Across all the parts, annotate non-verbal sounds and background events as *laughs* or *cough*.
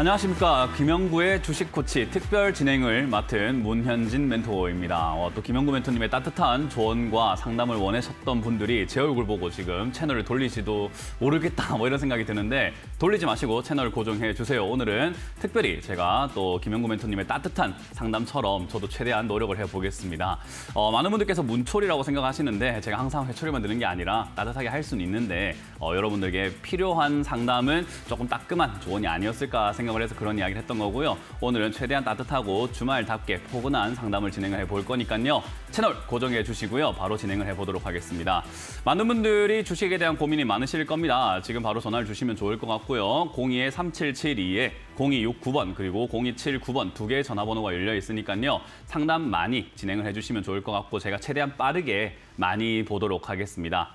안녕하십니까. 김영구의 주식 코치 특별 진행을 맡은 문현진 멘토입니다. 어, 또 김영구 멘토님의 따뜻한 조언과 상담을 원하셨던 분들이 제 얼굴 보고 지금 채널을 돌리지도 모르겠다 뭐 이런 생각이 드는데 돌리지 마시고 채널 고정해 주세요. 오늘은 특별히 제가 또 김영구 멘토님의 따뜻한 상담처럼 저도 최대한 노력을 해보겠습니다. 어, 많은 분들께서 문초리라고 생각하시는데 제가 항상 회초리만 드는 게 아니라 따뜻하게 할 수는 있는데 어, 여러분들에게 필요한 상담은 조금 따끔한 조언이 아니었을까 생각 합니다 생각을 해서 그런 이야기를 했던 거고요. 오늘은 최대한 따뜻하고 주말답게 포근한 상담을 진행 해볼 거니까요. 채널 고정해 주시고요. 바로 진행을 해보도록 하겠습니다. 많은 분들이 주식에 대한 고민이 많으실 겁니다. 지금 바로 전화를 주시면 좋을 것 같고요. 02-3772에 0269번 그리고 0279번 두 개의 전화번호가 열려 있으니까요. 상담 많이 진행을 해주시면 좋을 것 같고 제가 최대한 빠르게 많이 보도록 하겠습니다.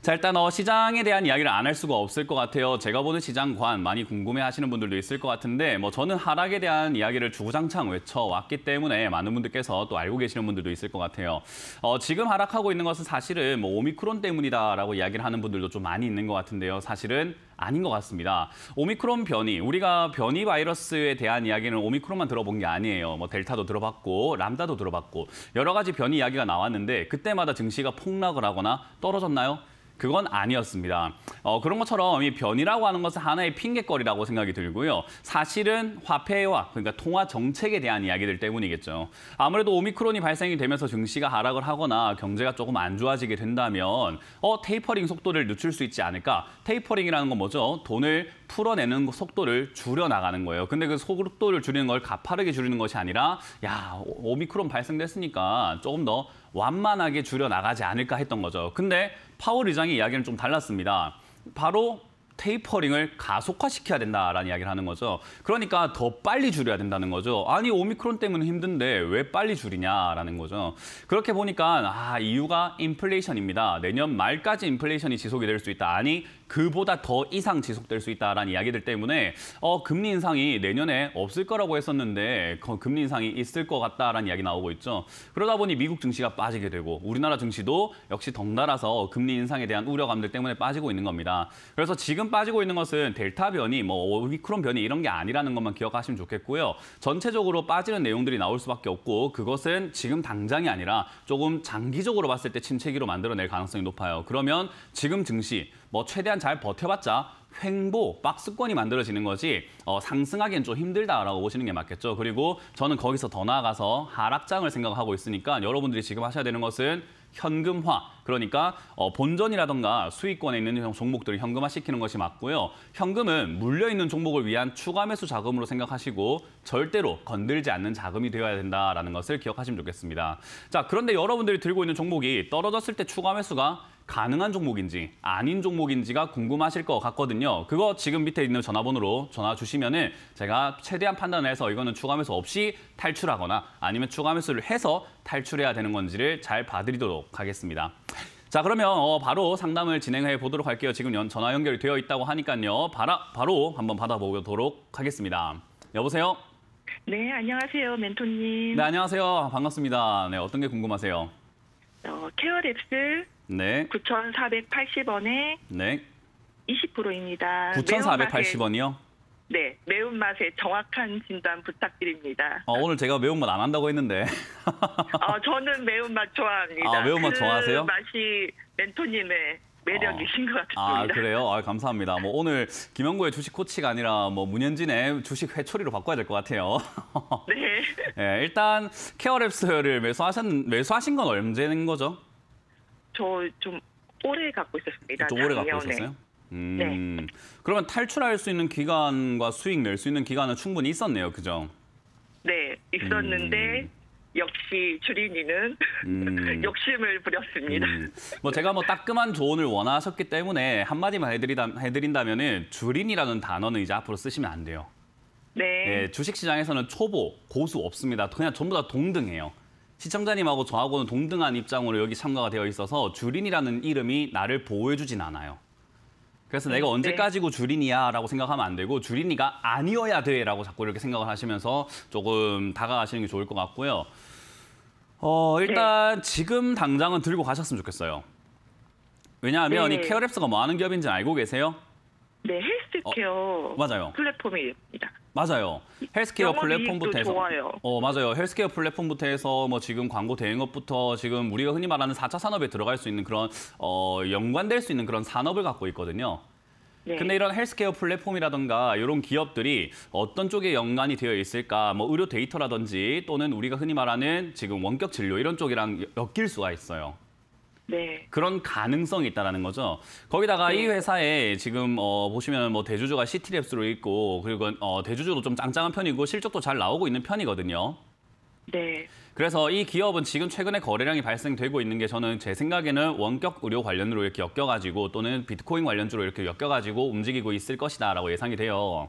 자, 일단 어, 시장에 대한 이야기를 안 할 수가 없을 것 같아요. 제가 보는 시장관 많이 궁금해하시는 분들도 있을 것 같은데 뭐 저는 하락에 대한 이야기를 주구장창 외쳐왔기 때문에 많은 분들께서 또 알고 계시는 분들도 있을 것 같아요. 어, 지금 하락하고 있는 것은 사실은 뭐 오미크론 때문이다라고 이야기를 하는 분들도 좀 많이 있는 것 같은데요. 사실은 아닌 것 같습니다. 오미크론 변이, 우리가 변이 바이러스에 대한 이야기는 오미크론만 들어본 게 아니에요. 뭐 델타도 들어봤고 람다도 들어봤고 여러 가지 변이 이야기가 나왔는데 그때마다 증시가 폭락을 하거나 떨어졌나요? 그건 아니었습니다. 어, 그런 것처럼 이 변이라고 하는 것은 하나의 핑계거리라고 생각이 들고요. 사실은 화폐와 그러니까 통화 정책에 대한 이야기들 때문이겠죠. 아무래도 오미크론이 발생이 되면서 증시가 하락을 하거나 경제가 조금 안 좋아지게 된다면 어, 테이퍼링 속도를 늦출 수 있지 않을까? 테이퍼링이라는 건 뭐죠? 돈을 풀어내는 속도를 줄여나가는 거예요. 근데 그 속도를 줄이는 걸 가파르게 줄이는 것이 아니라 야 오미크론 발생됐으니까 조금 더 완만하게 줄여나가지 않을까 했던 거죠. 근데 파월 의장의 이야기는 좀 달랐습니다. 바로 테이퍼링을 가속화시켜야 된다라는 이야기를 하는 거죠. 그러니까 더 빨리 줄여야 된다는 거죠. 아니 오미크론 때문에 힘든데 왜 빨리 줄이냐라는 거죠. 그렇게 보니까 아 이유가 인플레이션입니다. 내년 말까지 인플레이션이 지속이 될 수 있다. 아니 그보다 더 이상 지속될 수 있다라는 이야기들 때문에 어, 금리 인상이 내년에 없을 거라고 했었는데 금리 인상이 있을 것 같다라는 이야기 나오고 있죠. 그러다 보니 미국 증시가 빠지게 되고 우리나라 증시도 역시 덩달아서 금리 인상에 대한 우려감들 때문에 빠지고 있는 겁니다. 그래서 지금 빠지고 있는 것은 델타 변이, 뭐 오미크론 변이 이런 게 아니라는 것만 기억하시면 좋겠고요. 전체적으로 빠지는 내용들이 나올 수밖에 없고 그것은 지금 당장이 아니라 조금 장기적으로 봤을 때 침체기로 만들어낼 가능성이 높아요. 그러면 지금 증시, 뭐 최대한 잘 버텨봤자 횡보, 박스권이 만들어지는 거지 어, 상승하기엔 좀 힘들다라고 보시는 게 맞겠죠. 그리고 저는 거기서 더 나아가서 하락장을 생각하고 있으니까 여러분들이 지금 하셔야 되는 것은 현금화, 그러니까 어, 본전이라던가 수익권에 있는 종목들을 현금화시키는 것이 맞고요. 현금은 물려있는 종목을 위한 추가 매수 자금으로 생각하시고 절대로 건들지 않는 자금이 되어야 된다라는 것을 기억하시면 좋겠습니다. 자, 그런데 여러분들이 들고 있는 종목이 떨어졌을 때 추가 매수가 가능한 종목인지 아닌 종목인지가 궁금하실 것 같거든요. 그거 지금 밑에 있는 전화번호로 전화 주시면 은 제가 최대한 판단해서 이거는 추가 매수 없이 탈출하거나 아니면 추가 매수를 해서 탈출해야 되는 건지를 잘 봐드리도록 하겠습니다. 자 그러면 어, 바로 상담을 진행해 보도록 할게요. 지금 연, 전화 연결이 되어 있다고 하니까요. 바라, 바로 한번 받아보도록 하겠습니다. 여보세요? 네, 안녕하세요, 멘토님. 네, 안녕하세요. 반갑습니다. 네, 어떤 게 궁금하세요? 어, 케어 랩슬 네. 9,480원에 네. 20%입니다. 9,480원이요? 네, 매운맛에 정확한 진단 부탁드립니다. 어, 오늘 제가 매운맛 안 한다고 했는데. *laughs* 어, 저는 매운맛 좋아합니다. 아, 매운맛 그 좋아하세요? 맛이 멘토님의 매력이신 어. 것 아, 아, 같습니다. 아, 그래요? 아, 감사합니다. 뭐 오늘 김영구의 주식 코치가 아니라 뭐 문현진의 주식 회초리로 바꿔야 될 것 같아요. *laughs* 네. 네. 일단 케어랩스를 매수하신, 매수하신 건 언제인 거죠? 저좀 오래 갖고 있었습니다. 좀 오래 작년에. 있었어요? 네. 음, 네. 그러면 탈출할 수 있는 기간과 수익 낼 수 있는 기간은 충분히 있었네요, 그죠? 네, 있었는데 음. 역시 주린이는 음. *laughs* 욕심을 부렸습니다. 음. 뭐 제가 뭐 따끔한 조언을 원하셨기 때문에 한마디만 해드리다, 해드린다면은 주린이라는 단어는 이제 앞으로 쓰시면 안 돼요. 네. 네. 주식시장에서는 초보, 고수 없습니다. 그냥 전부 다 동등해요. 시청자님하고 저하고는 동등한 입장으로 여기 참가가 되어 있어서 주린이라는 이름이 나를 보호해주진 않아요. 그래서 음, 네, 내가 언제까지고 주린이야라고 생각하면 안 되고 주린이가 아니어야 돼라고 자꾸 이렇게 생각을 하시면서 조금 다가가시는 게 좋을 것 같고요. 어, 일단 네. 지금 당장은 들고 가셨으면 좋겠어요. 왜냐하면 네. 이 케어랩스가 뭐 하는 기업인지 알고 계세요? 네, 헬스 케어 어, 맞아요. 플랫폼입니다. 맞아요. 헬스케어 플랫폼부터 해서 좋아요. 어 맞아요. 헬스케어 플랫폼부터 해서 뭐 지금 광고 대행업부터 지금 우리가 흔히 말하는 4차 산업에 들어갈 수 있는 그런 어 연관될 수 있는 그런 산업을 갖고 있거든요. 네. 근데 이런 헬스케어 플랫폼이라든가 이런 기업들이 어떤 쪽에 연관이 되어 있을까? 뭐 의료 데이터라든지 또는 우리가 흔히 말하는 지금 원격 진료 이런 쪽이랑 엮일 수가 있어요. 네. 그런 가능성이 있다라는 거죠. 거기다가 네. 이 회사에 지금 어, 보시면 뭐 대주주가 시티랩스로 있고 그리고 어, 대주주도 좀 짱짱한 편이고 실적도 잘 나오고 있는 편이거든요. 네. 그래서 이 기업은 지금 최근에 거래량이 발생되고 있는 게 저는 제 생각에는 원격 의료 관련으로 이렇게 엮여가지고 또는 비트코인 관련주로 이렇게 엮여가지고 움직이고 있을 것이다라고 예상이 돼요.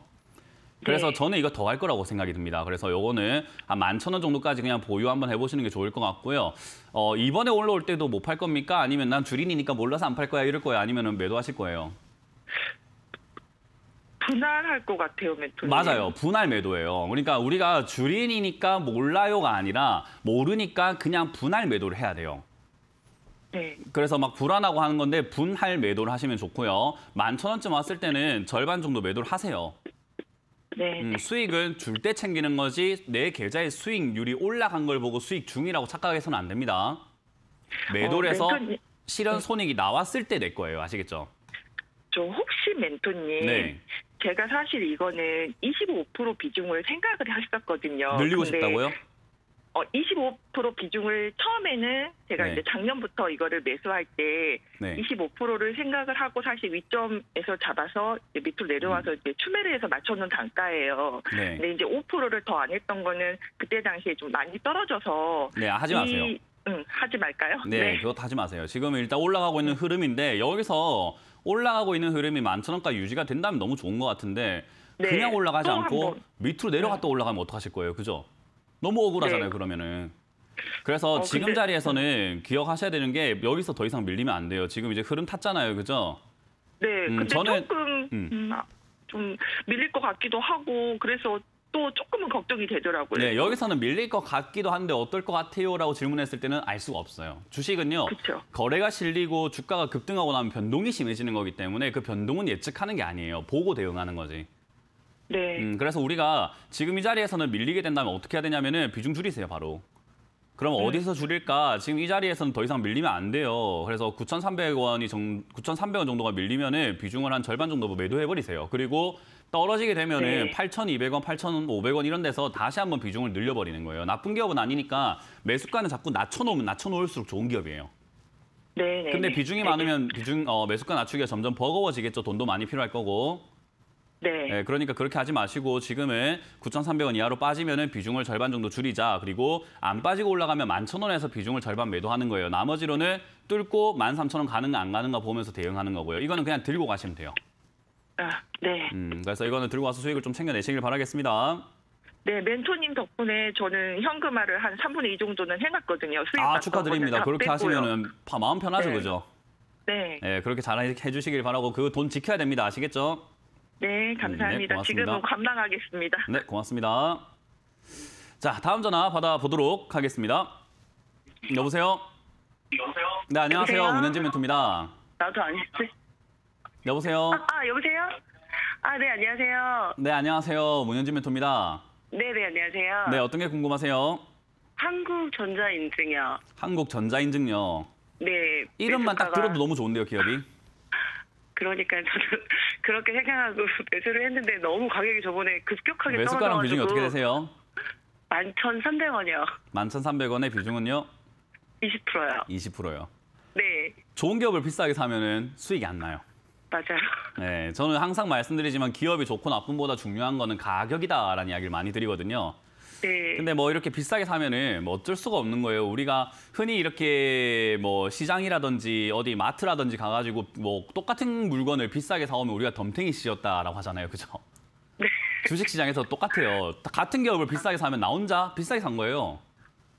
그래서 네. 저는 이거 더 할 거라고 생각이 듭니다. 그래서 요거는 한 만 천 원 정도까지 그냥 보유 한번 해보시는 게 좋을 것 같고요. 어, 이번에 올라올 때도 못팔 뭐 겁니까? 아니면 난 주린이니까 몰라서 안 팔 거야 이럴 거야 아니면 매도하실 거예요? 분할할 것 같아요, 매도. 맞아요. 분할 매도예요. 그러니까 우리가 주린이니까 몰라요가 아니라 모르니까 그냥 분할 매도를 해야 돼요. 네. 그래서 막 불안하고 하는 건데 분할 매도를 하시면 좋고요. 만 천 원쯤 왔을 때는 절반 정도 매도를 하세요. 네. 음, 수익은줄 때 챙기는 거지 내 계좌의 수익률이 올라간 걸 보고 수익 중이라고 착각해서는 안 됩니다. 매도 해서 어, 멘토 실현 손익이 나왔을 때 낼 거예요. 아시겠죠? 저 혹시 멘토님 네. 제가 사실 이거는 25% 비중을 생각을 하셨거든요 늘리고 근데... 싶다고요? 어, 25% 비중을 처음에는 제가 네. 이제 작년부터 이거를 매수할 때 네. 25%를 생각을 하고 사실 위점에서 잡아서 밑으로 내려와서 음. 이제 추매를해서 맞춰놓은 단가예요. 네. 근데 이제 5%를 더 안 했던 거는 그때 당시에 좀 많이 떨어져서 네 하지 마세요. 이, 음, 하지 말까요? 네, 네, 그것도 하지 마세요. 지금 일단 올라가고 있는 흐름인데 여기서 올라가고 있는 흐름이 1 1 0 0 0 원까지 유지가 된다면 너무 좋은 것 같은데 네. 그냥 올라가지 않고 밑으로 내려갔다 네. 올라가면 어떡하실 거예요, 그죠? 너무 억울하잖아요, 네. 그러면은. 그래서 어, 지금 근데... 자리에서는 기억하셔야 되는 게 여기서 더 이상 밀리면 안 돼요. 지금 이제 흐름 탔잖아요, 그죠? 네, 음, 근데 저는... 조금 음. 음 아, 좀 밀릴 것 같기도 하고 그래서 또 조금은 걱정이 되더라고요. 네, 여기서는 밀릴 것 같기도 한데 어떨 것 같아요라고 질문했을 때는 알 수가 없어요. 주식은요. 그쵸. 거래가 실리고 주가가 급등하고 나면 변동이 심해지는 거기 때문에 그 변동은 예측하는 게 아니에요. 보고 대응하는 거지. 네. 음, 그래서 우리가 지금 이 자리에서는 밀리게 된다면 어떻게 해야 되냐면은 비중 줄이세요, 바로. 그럼 네. 어디서 줄일까? 지금 이 자리에서는 더 이상 밀리면 안 돼요. 그래서 9,300원이 정, 9,300원 정도가 밀리면은 비중을 한 절반 정도 매도해 버리세요. 그리고 떨어지게 되면은 네. 8,200원, 8,500원 이런 데서 다시 한번 비중을 늘려 버리는 거예요. 나쁜 기업은 아니니까 매수가는 자꾸 낮춰 놓으면 낮춰 놓을수록 좋은 기업이에요. 네. 네 근데 네. 비중이 네, 많으면 비중 어, 매수가 낮추기가 점점 버거워지겠죠. 돈도 많이 필요할 거고. 네. 예, 그러니까 그렇게 하지 마시고 지금은 9,300원 이하로 빠지면 비중을 절반 정도 줄이자. 그리고 안 빠지고 올라가면 11,000원에서 비중을 절반 매도하는 거예요. 나머지로는 뚫고 13,000원 가는가 안 가는가 보면서 대응하는 거고요. 이거는 그냥 들고 가시면 돼요. 아, 네. 음, 그래서 이거는 들고 와서 수익을 좀 챙겨내시길 바라겠습니다. 네, 멘토님 덕분에 저는 현금화를 한 3분의 2 정도는 해놨거든요. 수익 아, 축하드립니다. 그렇게 하시면 은 마음 편하죠, 네. 그죠? 네. 네, 그렇게 잘 해주시길 바라고 그 돈 지켜야 됩니다. 아시겠죠? 네, 네, 감사합니다. 네, 지금은 감당하겠습니다. 네, 고맙습니다. 자, 다음 전화 받아보도록 하겠습니다. 여보세요? 여보세요? 네, 안녕하세요. 여 문현진 멘토입니다. 나도 아니지. 여보세요? 아, 아, 여보세요? 아, 네, 안녕하세요. 네, 안녕하세요. 문현진 멘토입니다. 네, 네, 안녕하세요. 네, 어떤 게 궁금하세요? 한국전자인증요. 한국전자인증요. 네. 이름만 딱 네, 들어도 너무 좋은데요, 기업이. 그러니까 저는 *laughs* 그렇게 생각하고 매수를 했는데 너무 가격이 저번에 급격하게 떨어져 매수가랑 비중이 어떻게 되세요? 11,300원이요. 11,300원의 비중은요? 20%요. 20%요. 네. 좋은 기업을 비싸게 사면은 수익이 안 나요. 맞아요. 네, 저는 항상 말씀드리지만 기업이 좋고 나쁨보다 중요한 거는 가격이다라는 이야기를 많이 드리거든요. 네. 근데 뭐 이렇게 비싸게 사면은 뭐 어쩔 수가 없는 거예요. 우리가 흔히 이렇게 뭐 시장이라든지 어디 마트라든지 가가지고 뭐 똑같은 물건을 비싸게 사오면 우리가 덤탱이 씌었다라고 하잖아요. 그죠? 네. 주식시장에서 똑같아요. 같은 기업을 비싸게 사면 나 혼자 비싸게 산 거예요.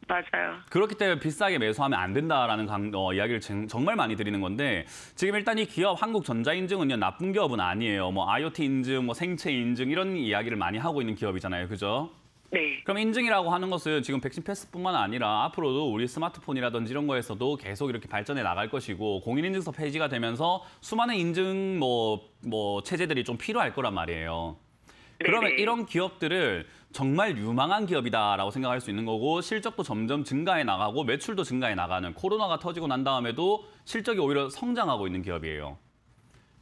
맞아요. 그렇기 때문에 비싸게 매수하면 안 된다라는 강, 어, 이야기를 정말 많이 드리는 건데 지금 일단 이 기업 한국전자인증은요 나쁜 기업은 아니에요. 뭐 IoT 인증, 뭐 생체 인증 이런 이야기를 많이 하고 있는 기업이잖아요. 그죠? 네. 그럼 인증이라고 하는 것은 지금 백신 패스뿐만 아니라 앞으로도 우리 스마트폰이라든지 이런 거에서도 계속 이렇게 발전해 나갈 것이고 공인인증서 페이지가 되면서 수많은 인증 뭐, 뭐 체제들이 좀 필요할 거란 말이에요. 네, 그러면 네네. 이런 기업들을 정말 유망한 기업이다라고 생각할 수 있는 거고 실적도 점점 증가해 나가고 매출도 증가해 나가는 코로나가 터지고 난 다음에도 실적이 오히려 성장하고 있는 기업이에요.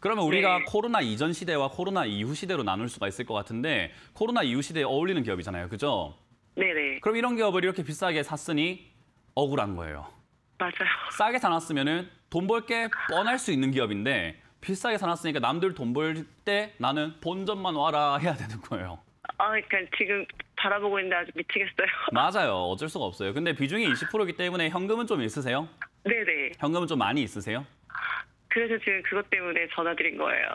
그러면 네. 우리가 네. 코로나 이전 시대와 코로나 이후 시대로 나눌 수가 있을 것 같은데 코로나 이후 시대에 어울리는 기업이잖아요. 그죠? 네네. 그럼 이런 기업을 이렇게 비싸게 샀으니 억울한 거예요. 맞아요. 싸게 사놨으면 돈벌게 뻔할 수 있는 기업인데 비싸게 사놨으니까 남들 돈 벌 때 나는 본전만 와라 해야 되는 거예요. 아, 그러니까 지금 바라보고 있는데 아주 미치겠어요. *laughs* 맞아요. 어쩔 수가 없어요. 근데 비중이 20%이기 때문에 현금은 좀 있으세요? 네네. 현금은 좀 많이 있으세요? 그래서 지금 그것 때문에 전화드린 거예요.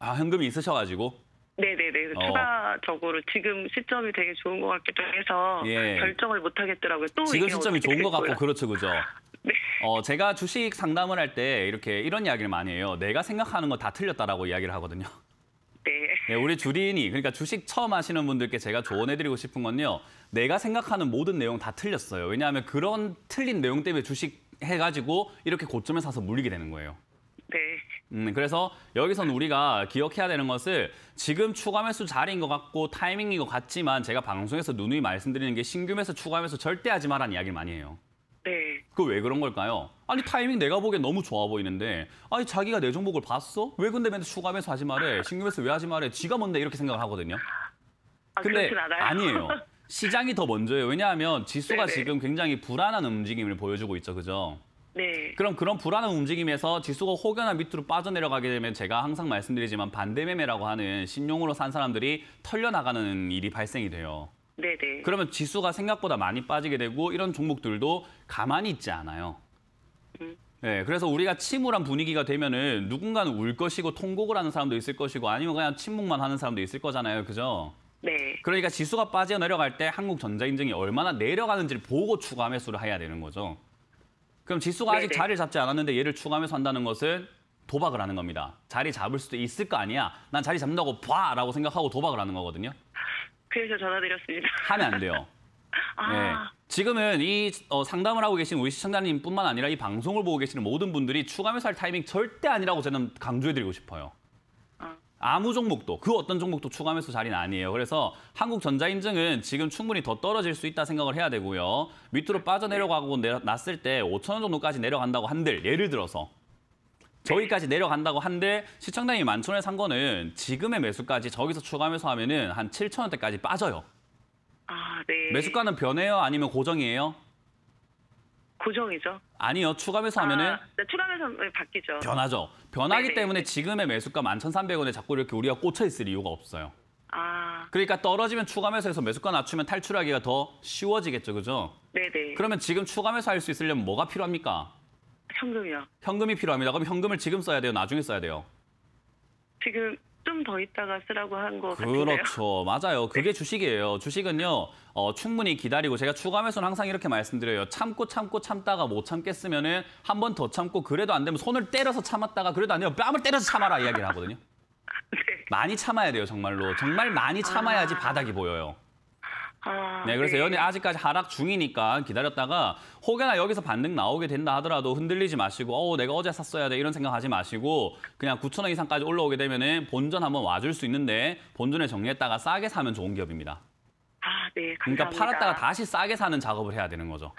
아, 현금이 있으셔가지고? 네네네. 그 어. 추가적으로 지금 시점이 되게 좋은 것 같기도 해서 예. 결정을 못 하겠더라고요. 또 지금 시점이 좋은 것 같고 그렇죠, 그죠? *laughs* 네. 어, 제가 주식 상담을 할 때 이렇게 이런 이야기를 많이 해요. 내가 생각하는 거 다 틀렸다라고 이야기를 하거든요. 네. 네, 우리 주린이 그러니까 주식 처음 하시는 분들께 제가 조언해드리고 싶은 건요. 내가 생각하는 모든 내용 다 틀렸어요. 왜냐하면 그런 틀린 내용 때문에 주식 해가지고 이렇게 고점에 사서 물리게 되는 거예요. 네. 음, 그래서 여기서는 우리가 기억해야 되는 것을 지금 추가 매수 자리인 것 같고 타이밍인 것 같지만 제가 방송에서 누누이 말씀드리는 게 신규 매수 추가 매수 절대 하지 마라는 이야기를 많이 해요. 네. 그 왜 그런 걸까요? 아니 타이밍 내가 보기엔 너무 좋아 보이는데 아니 자기가 내 종목을 봤어? 왜 근데 맨날 추가 매수 하지 말해? 신규 매수 왜 하지 말해? 지가 뭔데 이렇게 생각을 하거든요. 아, 근데 아니에요 *laughs* 시장이 더 먼저예요. 왜냐하면 지수가 네네. 지금 굉장히 불안한 움직임을 보여주고 있죠. 그죠? 네. 그럼 그런 불안한 움직임에서 지수가 혹여나 밑으로 빠져내려가게 되면 제가 항상 말씀드리지만 반대매매라고 하는 신용으로 산 사람들이 털려나가는 일이 발생이 돼요. 네네. 네. 그러면 지수가 생각보다 많이 빠지게 되고 이런 종목들도 가만히 있지 않아요. 음. 네, 그래서 우리가 침울한 분위기가 되면은 누군가는 울 것이고 통곡을 하는 사람도 있을 것이고 아니면 그냥 침묵만 하는 사람도 있을 거잖아요. 그죠? 네. 그러니까 지수가 빠져 내려갈 때 한국 전자인증이 얼마나 내려가는지를 보고 추가 매수를 해야 되는 거죠. 그럼 지수가 아직 네네. 네. 자리를 잡지 않았는데 얘를 추가하면서 한다는 것은 도박을 하는 겁니다. 자리 잡을 수도 있을 거 아니야. 난 자리 잡는다고 봐라고 생각하고 도박을 하는 거거든요. 그래서 전화드렸습니다. *laughs* 하면 안 돼요. 아... 네. 지금은 이 어, 상담을 하고 계신 우리 시청자님뿐만 아니라 이 방송을 보고 계시는 모든 분들이 추가 매수할 타이밍 절대 아니라고 저는 강조해드리고 싶어요. 아무 종목도 그 어떤 종목도 추가 매수 자리는 아니에요. 그래서 한국전자인증은 지금 충분히 더 떨어질 수 있다 생각을 해야 되고요. 밑으로 빠져내려가고 내려, 났을 때 5천 원 정도까지 내려간다고 한들 예를 들어서 저기까지 내려간다고 한들 시청당이 만천 원에 산 거는 지금의 매수까지 저기서 추가 매수하면은 한 7천 원대까지 빠져요. 아, 네. 매수가는 변해요? 아니면 고정이에요? 고정이죠. 아니요. 추가매수 하면은 아, 네, 추가매수 네, 바뀌죠. 변하죠. 변하기 네네. 네. 때문에 지금의 매수가 11,300원에 자꾸 이렇게 우리가 꽂혀 있을 이유가 없어요. 아. 그러니까 떨어지면 추가매수해서 매수가 낮추면 탈출하기가 더 쉬워지겠죠. 그죠? 네네. 네. 그러면 지금 추가매수 할수 있으려면 뭐가 필요합니까? 현금이요. 현금이 필요합니다. 그럼 현금을 지금 써야 돼요? 나중에 써야 돼요? 지금 좀 더 있다가 쓰라고 한거 그렇죠. 같은데요? 그렇죠. 맞아요. 그게 네. 주식이에요. 주식은요. 어, 충분히 기다리고 제가 추가하면서는 항상 이렇게 말씀드려요. 참고 참고 참다가 못 참겠으면은 한 번 더 참고 그래도 안 되면 손을 때려서 참았다가 그래도 안 되면 뺨을 때려서 참아라 이야기를 하거든요. 네. 많이 참아야 돼요 정말로 정말 많이 참아야지 아. 바닥이 보여요. 아, 네, 그래서 네. 연이 아직까지 하락 중이니까 기다렸다가 혹여나 여기서 반등 나오게 된다 하더라도 흔들리지 마시고 어 내가 어제 샀어야 돼 이런 생각하지 마시고 그냥 9천 원 이상까지 올라오게 되면 은 본전 한번 와줄 수 있는데 본전에 정리했다가 싸게 사면 좋은 기업입니다. 네, 그러니까 감사합니다. 그러니까 팔았다가 다시 싸게 사는 작업을 해야 되는 거죠.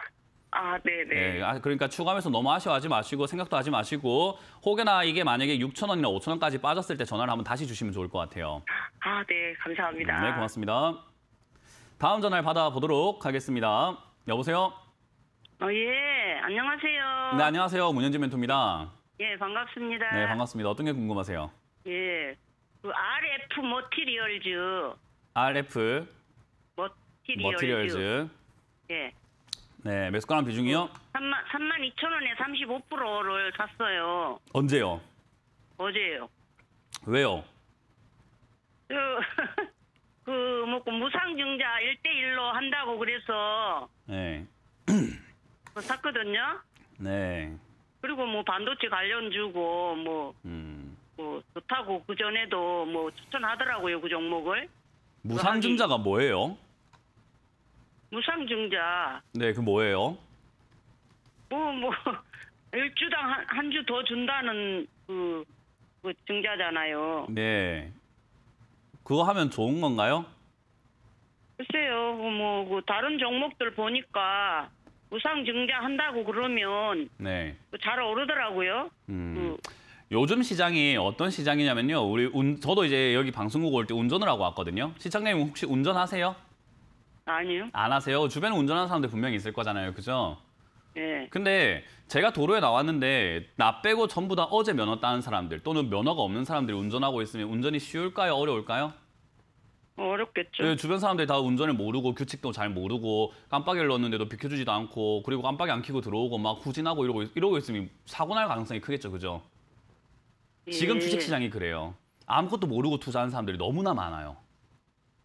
아, 네네. 네, 네. 네 아, 그러니까 추가하면서 너무 아쉬워하지 마시고 생각도 하지 마시고 혹여나 이게 만약에 6천 원이나 5천 원까지 빠졌을 때 전화를 한번 다시 주시면 좋을 것 같아요. 아, 네. 감사합니다. 네, 고맙습니다. 다음 전화를 받아보도록 하겠습니다. 여보세요? 어, 예. 안녕하세요. 네, 안녕하세요. 문현진 멘토입니다. 예, 반갑습니다. 네, 반갑습니다. 어떤 게 궁금하세요? 예. 그 RF 모티리얼즈. RF 머티리얼즈. 예. 네, 매수가 비중이요? 3만, 3만 2천 원에 35%를 샀어요. 언제요? 어제요. 왜요? 그, *laughs* 그, 뭐, 그 무상증자 1대1로 한다고 그래서. 네. *coughs* 그 샀거든요. 네. 그리고 뭐, 반도체 관련 주고, 뭐, 음. 뭐, 좋다고 그전에도 뭐, 추천하더라고요, 그 종목을. 무상증자가 뭐예요? 무상증자. 네, 그 뭐예요? 어, 뭐, 뭐, *laughs* 일주당 한 주 더 준다는 그, 그 증자잖아요. 네. 그거 하면 좋은 건가요? 글쎄요, 그 뭐, 그 다른 종목들 보니까 무상증자 한다고 그러면 네. 그 잘 오르더라고요. 음. 그, 요즘 시장이 어떤 시장이냐면요. 우리 운, 저도 이제 여기 방송국 올 때 운전을 하고 왔거든요. 시청자님 혹시 운전하세요? 아니요. 안 하세요? 주변에 운전하는 사람들 분명히 있을 거잖아요. 그죠? 네. 근데 제가 도로에 나왔는데 나 빼고 전부 다 어제 면허 따는 사람들 또는 면허가 없는 사람들이 운전하고 있으면 운전이 쉬울까요? 어려울까요? 어렵겠죠. 네, 주변 사람들이 다 운전을 모르고 규칙도 잘 모르고 깜빡이를 넣었는데도 비켜주지도 않고 그리고 깜빡이 안 켜고 들어오고 막 후진하고 이러고 이러고 있으면 사고 날 가능성이 크겠죠. 그죠? 예. 지금 주식시장이 그래요. 아무것도 모르고 투자하는 사람들이 너무나 많아요.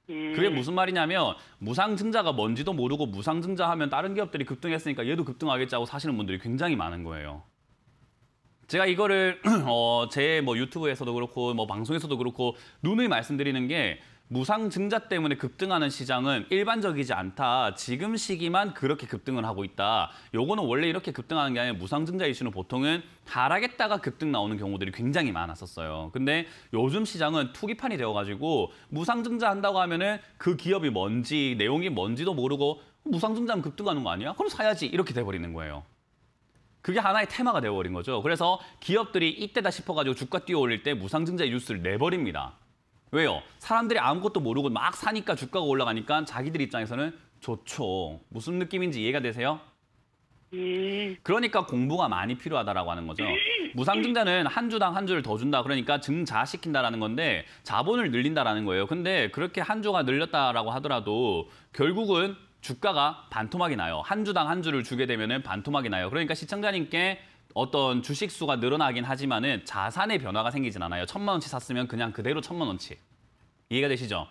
그게 음. 무슨 말이냐면 무상증자가 뭔지도 모르고 무상증자하면 다른 기업들이 급등했으니까 얘도 급등하겠지 하고 사시는 분들이 굉장히 많은 거예요. 제가 이거를 *clears throat* 어, 제뭐 유튜브에서도 그렇고 뭐 방송에서도 그렇고 누누이 말씀드리는 게 무상 증자 때문에 급등하는 시장은 일반적이지 않다. 지금 시기만 그렇게 급등을 하고 있다. 요거는 원래 이렇게 급등하는 게 아니라 무상 증자 이슈는 보통은 하락했다가 급등 나오는 경우들이 굉장히 많았었어요. 근데 요즘 시장은 투기판이 되어가지고 무상 증자한다고 하면은 그 기업이 뭔지 내용이 뭔지도 모르고 무상 증자면 급등하는 거 아니야? 그럼 사야지 이렇게 돼버리는 거예요. 그게 하나의 테마가 되어버린 거죠. 그래서 기업들이 이때다 싶어가지고 주가 뛰어올릴 때 무상증자 뉴스를 내버립니다. 왜요? 사람들이 아무것도 모르고 막 사니까 주가가 올라가니까 자기들 입장에서는 좋죠. 무슨 느낌인지 이해가 되세요? 예. 그러니까 공부가 많이 필요하다라고 하는 거죠. 무상증자는 한 주당 한 주를 더 준다. 그러니까 증자시킨다라는 건데 자본을 늘린다라는 거예요. 근데 그렇게 한 주가 늘렸다라고 하더라도 결국은 주가가 반토막이 나요. 한 주당 한 주를 주게 되면 반토막이 나요. 그러니까 시청자님께 어떤 주식 수가 늘어나긴 하지만은 자산의 변화가 생기진 않아요. 천만 원치 샀으면 그냥 그대로 천만 원치. 이해가 되시죠?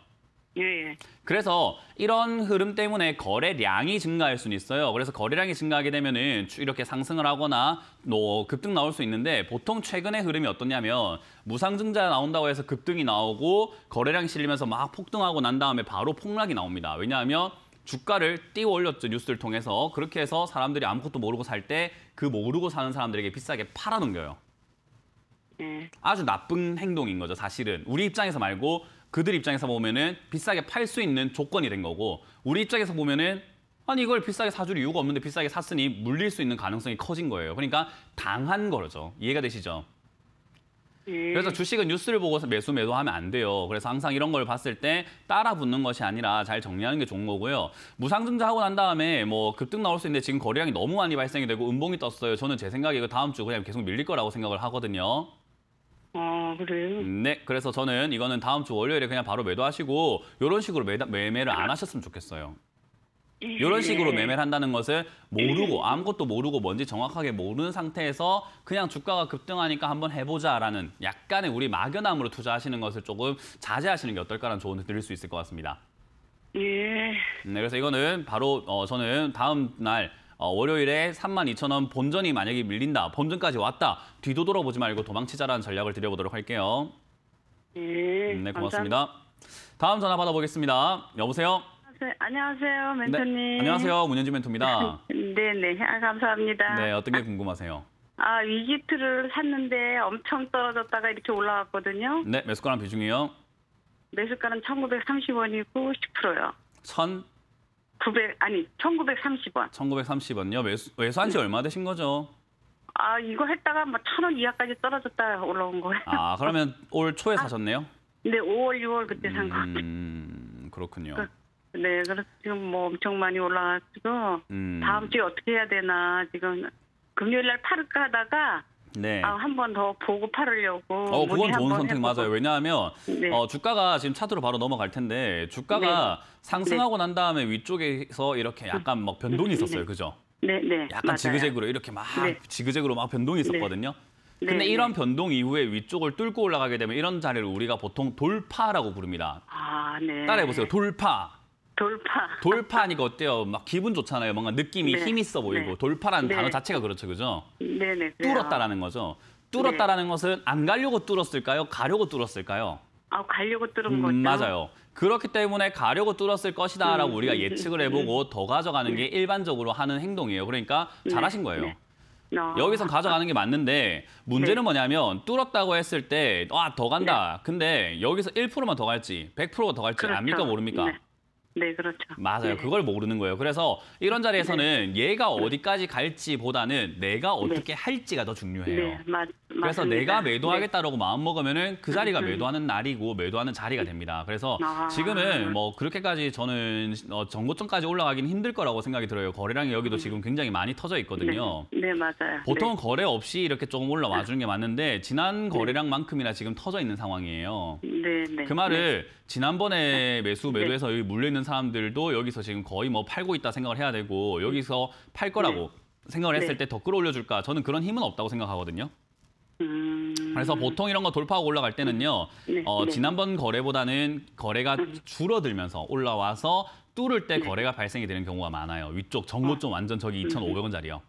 예. 예. 그래서 이런 흐름 때문에 거래량이 증가할 수는 있어요. 그래서 거래량이 증가하게 되면은 이렇게 상승을 하거나 뭐 급등 나올 수 있는데 보통 최근의 흐름이 어떻냐면 무상증자 나온다고 해서 급등이 나오고 거래량이 실리면서 막 폭등하고 난 다음에 바로 폭락이 나옵니다. 왜냐하면 주가를 띄워 올렸죠. 뉴스를 통해서. 그렇게 해서 사람들이 아무것도 모르고 살 때 그 모르고 사는 사람들에게 비싸게 팔아넘겨요. 네. 예. 아주 나쁜 행동인 거죠, 사실은. 우리 입장에서 말고 그들 입장에서 보면은 비싸게 팔 수 있는 조건이 된 거고 우리 입장에서 보면은 아니 이걸 비싸게 사줄 이유가 없는데 비싸게 샀으니 물릴 수 있는 가능성이 커진 거예요. 그러니까 당한 거죠. 이해가 되시죠? 예. 그래서 주식은 뉴스를 보고서 매수 매도하면 안 돼요. 그래서 항상 이런 걸 봤을 때 따라 붙는 것이 아니라 잘 정리하는 게 좋은 거고요. 무상증자 하고 난 다음에 뭐 급등 나올 수 있는데 지금 거래량이 너무 많이 발생이 되고 음봉이 떴어요. 저는 제 생각에 이거 다음 주 그냥 계속 밀릴 거라고 생각을 하거든요. 아, 그래요? 네, 그래서 저는 이거는 다음 주 월요일에 그냥 바로 매도하시고 이런 식으로 매, 매매를 안 하셨으면 좋겠어요. 이런 예. 식으로 매매를 한다는 것을 모르고 아무것도 모르고 뭔지 정확하게 모르는 상태에서 그냥 주가가 급등하니까 한번 해보자라는 약간의 우리 막연함으로 투자하시는 것을 조금 자제하시는 게 어떨까라는 조언을 드릴 수 있을 것 같습니다. 예. 네, 그래서 이거는 바로 어, 저는 다음 날 어, 월요일에 3만 2천 원 본전이 만약에 밀린다, 본전까지 왔다, 뒤도 돌아보지 말고 도망치자라는 전략을 드려보도록 할게요. 예. 음, 네, 고맙습니다. 감사합니다. 다음 전화 받아보겠습니다. 여보세요? 안녕하세요. 멘토님. 네, 안녕하세요, 네, 문현지 멘토입니다. *laughs* 네, 네. 아, 감사합니다. 네, 어떤 게 궁금하세요? 아, 위기트를 샀는데 엄청 떨어졌다가 이렇게 올라왔거든요. 네, 매수가랑 비중이요? 매수가는 1930원이고 10%요. 1 900 아니 1930원. 1930원요. 매수 매수한 지 네. 얼마 되신 거죠? 아, 이거 했다가 1 0 0 0원 이하까지 떨어졌다 올라온 거예요. 아, 그러면 *laughs* 올 초에 아, 사셨네요? 네, 5월, 6월 그때 산 음, 거. 음, 그렇군요. 그, 네, 그래서 지금 뭐 엄청 많이 올라가지고 음. 다음 주에 어떻게 해야 되나 지금 금요일 날 팔을까 하다가 네. 아, 한 번 더 보고 팔으려고. 어, 그건 좋은 선택 해보고. 맞아요. 왜냐하면 네. 어, 주가가 지금 차트로 바로 넘어갈 텐데 주가가 네. 상승하고 네. 난 다음에 위쪽에서 이렇게 약간 막 변동이 네. 있었어요. 그죠? 네, 네. 약간 맞아요. 지그재그로 이렇게 막 네. 지그재그로 막 변동이 있었거든요. 근데 이런 변동 이후에 위쪽을 뚫고 올라가게 되면 이런 자리를 우리가 보통 돌파라고 부릅니다. 아, 네. 따라해 보세요. 돌파. 돌파. 돌파하니까 어때요? 막 기분 좋잖아요. 뭔가 느낌이 네. 힘있어 보이고 네. 돌파라는 네. 단어 자체가 그렇죠, 그죠? 네네. 네, 뚫었다라는 거죠. 뚫었다라는 네. 것은 안 가려고 뚫었을까요? 가려고 뚫었을까요? 아, 가려고 뚫은 음, 거죠. 맞아요. 그렇기 때문에 가려고 뚫었을 것이다라고 음, 우리가 음, 음, 예측을 음. 해보고 더 가져가는 게 네. 일반적으로 하는 행동이에요. 그러니까 잘하신 거예요. n 아. 여기서 가져가는 게 맞는데 문제는 네. 뭐냐면 뚫었다고 했을 때아더 간다. 네. 근데 여기서 1%만 더 갈지 100%가 더 갈지 그렇죠. 압니까 모릅니까? 네. 네, 그렇죠. 맞아요. 네. 그걸 모르는 거예요. 그래서 이런 자리에서는 네. 얘가 어디까지 갈지보다는 내가 네. 어떻게 할지가 더 중요해요. 네, 맞, 그래서 내가 매도하겠다라고 마음먹으면 그 자리가 음, 음. 매도하는 날이고 매도하는 자리가 됩니다. 그래서 아 지금은 뭐 그렇게까지 저는 정고점까지 어, 올라가긴 힘들 거라고 생각이 들어요. 거래량이 여기도 지금 굉장히 많이 터져 있거든요. 네, 맞아요. 보통 은 거래 없이 이렇게 조금 올라와 주는 게 맞는데 지난 거래량만큼이나 지금 터져 있는 상황이에요. 네, 네. 그 말을 지난번에 매수 매도해서 여기 물려 있는 있는 사람들도 여기서 지금 거의 뭐 팔고 있다 생각을 해야 되고 여기서 팔 거라고 네. 생각을 했을 네. 때더 끌어올려줄까? 저는 그런 힘은 없다고 생각하거든요. 음... 그래서 보통 이런 거 돌파하고 올라갈 때는요. 네, 어, 네. 지난번 거래보다는 거래가 음. 줄어들면서 올라와서 뚫을 때 네. 거래가 발생이 되는 경우가 많아요. 위쪽 정보좀 아. 완전 저기 2 5 0 0원자리요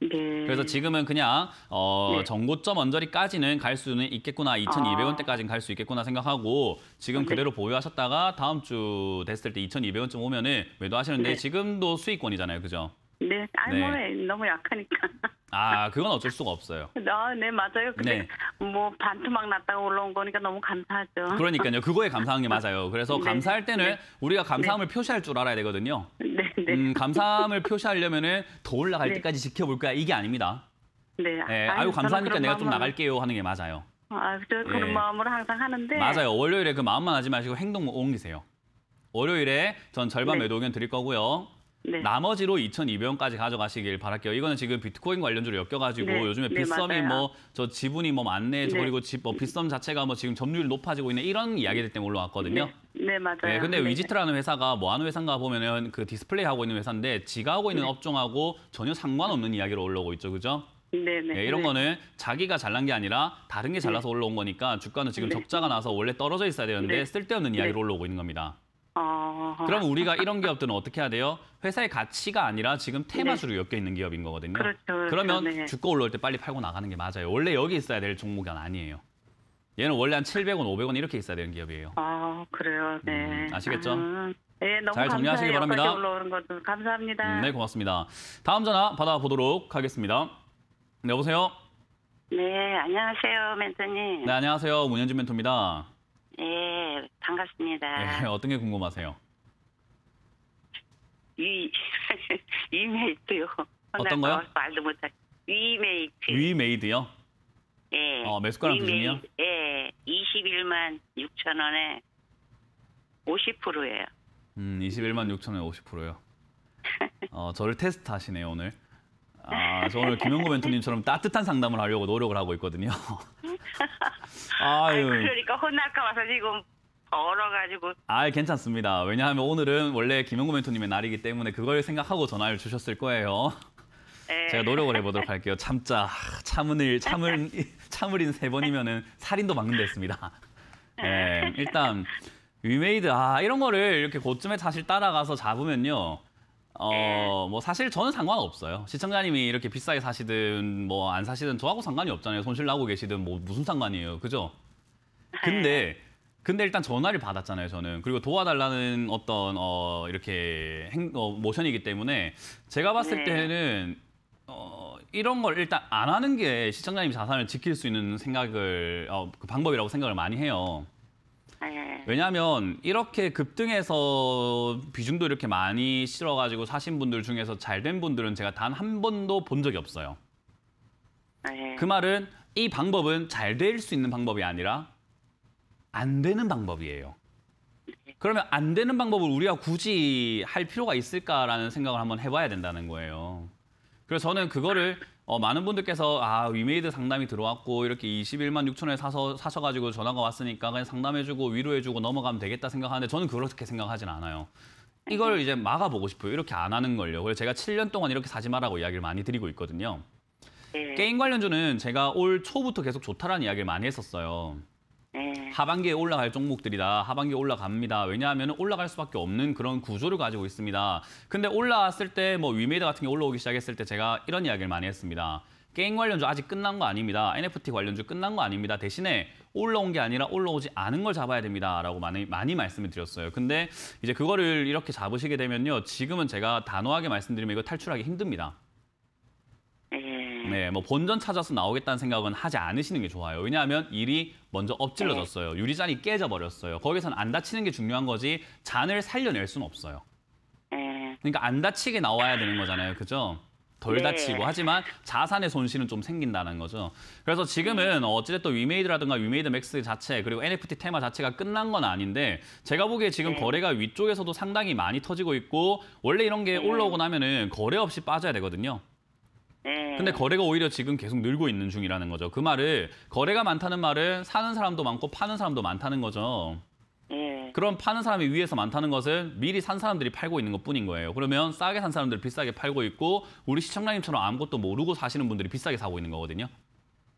네. 그래서 지금은 그냥 어, 네. 정고점 언저리까지는 갈 수는 있겠구나, 2,200원대까지는 아. 갈수 있겠구나 생각하고 지금 네. 그대로 보유하셨다가 다음 주 됐을 때 2,200원쯤 오면은 매도하시는데 네. 지금도 수익권이잖아요, 그죠? 네, 아 네. 뭐 너무 약하니까. 아, 그건 어쩔 수가 없어요. *laughs* 아, 네, 맞아요. 근데 네. 뭐 반토막 났다고 올라온 거니까 너무 감사하죠. 그러니까요. 그거에 감사한 게 맞아요. 그래서 *laughs* 네. 감사할 때는 네. 우리가 감사함을 표시할 줄 알아야 되거든요. 네. 네. 음, 감사함을 표시하려면은 더 올라갈 네. 때까지 지켜볼 거야 이게 아닙니다. 네. 네. 아유, 아유 감사하니까 내가 좀 마음으로... 나갈게요 하는 게 맞아요. 아, 저 그런 예. 마음으로 항상 하는데. 맞아요. 월요일에 그 마음만 하지 마시고 행동 옮기세요. 월요일에 전 절반 네. 매도 의견 드릴 거고요. 네. 나머지로 2,200원까지 가져가시길 바랄게요. 이거는 지금 비트코인 관련주로 엮여가지고 네. 요즘에 네, 빗썸이 뭐 저 지분이 뭐 많네, 저 네. 그리고 집뭐 빗썸 자체가 뭐 지금 점유율 높아지고 있는 이런 이야기들 때문에 올라왔거든요. 네. 네, 맞아요. 네, 근데 네. 위지트라는 회사가 뭐 하는 회사인가 보면은 그 디스플레이 하고 있는 회사인데 지가 하고 있는 네. 업종하고 전혀 상관없는 이야기로 올라오고 있죠. 그죠? 네, 네, 네, 네. 이런 거는 자기가 잘난 게 아니라 다른 게 잘나서 올라온 거니까 주가는 지금 적자가 나서 원래 떨어져 있어야 되는데 쓸데없는 이야기로 올라오고 있는 겁니다. 어... 그럼 우리가 이런 기업들은 어떻게 해야 돼요? 회사의 가치가 아니라 지금 테마주로 엮여 있는 기업인 거거든요. 그렇죠. 그러면 그렇죠. 주가 올라올 때 빨리 팔고 나가는 게 맞아요. 원래 여기 있어야 될 종목이 아니에요. 얘는 원래 한 700원, 500원 이렇게 있어야 되는 기업이에요. 아 그래요. 음, 네. 음, 아시겠죠? 아, 네, 너무 잘 정리하시길 바랍니다. 올라오는 것도 감사합니다. 음, 네, 고맙습니다. 다음 전화 받아보도록 하겠습니다. 네, 여보세요? 네, 안녕하세요, 멘토님. 네, 안녕하세요. 문현준 멘토입니다. 네, 반갑습니다. 네, *laughs* 어떤 게 궁금하세요? 위, *laughs* 이메이트요. 어떤 거요? 말도 못할 위메이트. 위메이드요? 예. 어, 매수가랑 비중이요? 예. 21만 6천 원에 50%예요. 음, 21만 6천 원에 50%요. 어, 저를 테스트 하시네요, 오늘. 아, 저 오늘 김영구 멘토님처럼 따뜻한 상담을 하려고 노력을 하고 있거든요. *laughs* 아유. 그러니까 혼날까 봐서 지금 얼어가지고. 아, 괜찮습니다. 왜냐하면 오늘은 원래 김영구 멘토님의 날이기 때문에 그걸 생각하고 전화를 주셨을 거예요. 네. 제가 노력을 해보도록 할게요. 참자, 아, 참은 일, 참은 *laughs* 참을인 세 번이면은 살인도 막는 데 있습니다. 네, *laughs* *laughs* 일단 위메이드 아 이런 거를 이렇게 고쯤에 사실 따라가서 잡으면요. 어, 예. 뭐 사실 저는 상관없어요. 시청자님이 이렇게 비싸게 사시든 뭐 안 사시든 저하고 상관이 없잖아요. 손실 나고 계시든 뭐 무슨 상관이에요. 그죠? 근데 예. 근데 일단 전화를 받았잖아요, 저는. 그리고 도와달라는 어떤 어 이렇게 행, 어, 모션이기 때문에 제가 봤을 때는 어, 이런 걸 일단 안 하는 게 시청자님 자산을 지킬 수 있는 생각을 어, 그 방법이라고 생각을 많이 해요. 아, 예, 예. 왜냐하면 이렇게 급등해서 비중도 이렇게 많이 실어가지고 사신 분들 중에서 잘 된 분들은 제가 단 한 번도 본 적이 없어요. 아, 예. 그 말은 이 방법은 잘 될 수 있는 방법이 아니라 안 되는 방법이에요. 그러면 안 되는 방법을 우리가 굳이 할 필요가 있을까라는 생각을 한번 해봐야 된다는 거예요. 그래서 저는 그거를 어, 많은 분들께서 아 위메이드 상담이 들어왔고 이렇게 21만 6천 원에 사서 사셔가지고 전화가 왔으니까 그냥 상담해주고 위로해주고 넘어가면 되겠다 생각하는데 저는 그렇게 생각하진 않아요. 이걸 음. 이제 막아보고 싶어요. 이렇게 안 하는 걸요. 그래서 제가 7년 동안 이렇게 사지 마라고 이야기를 많이 드리고 있거든요. 네. 게임 관련주는 제가 올 초부터 계속 좋다라는 이야기를 많이 했었어요. 네. 하반기에 올라갈 종목들이다. 하반기에 올라갑니다. 왜냐하면 올라갈 수밖에 없는 그런 구조를 가지고 있습니다. 근데 올라왔을 때 뭐 위메이드 같은 게 올라오기 시작했을 때 제가 이런 이야기를 많이 했습니다. 게임 관련주 아직 끝난 거 아닙니다. NFT 관련주 끝난 거 아닙니다. 대신에 올라온 게 아니라 올라오지 않은 걸 잡아야 됩니다라고 많이 많이 말씀을 드렸어요. 근데 이제 그거를 이렇게 잡으시게 되면요. 지금은 제가 단호하게 말씀드리면 이거 탈출하기 힘듭니다. 음. 네, 뭐 본전 찾아서 나오겠다는 생각은 하지 않으시는 게 좋아요. 왜냐하면 일이 먼저 엎질러졌어요. 네. 유리잔이 깨져버렸어요. 거기서는 안 다치는 게 중요한 거지 잔을 살려낼 수는 없어요. 네. 그러니까 안 다치게 나와야 되는 거잖아요. 그죠? 덜 네. 다치고 하지만 자산의 손실은 좀 생긴다는 거죠. 그래서 지금은 음. 어찌됐든 위메이드라든가 위메이드 맥스 자체 그리고 NFT 테마 자체가 끝난 건 아닌데 제가 보기에 지금 네. 거래가 위쪽에서도 상당히 많이 터지고 있고 원래 이런 게 음. 올라오고 나면은 거래 없이 빠져야 되거든요. 네. 근데 거래가 오히려 지금 계속 늘고 있는 중이라는 거죠. 그 말을 거래가 많다는 말은 사는 사람도 많고 파는 사람도 많다는 거죠. 예. 그럼 파는 사람이 위에서 많다는 것은 미리 산 사람들이 팔고 있는 것뿐인 거예요. 그러면 싸게 산 사람들 비싸게 팔고 있고 우리 시청자님처럼 아무것도 모르고 사시는 분들이 비싸게 사고 있는 거거든요.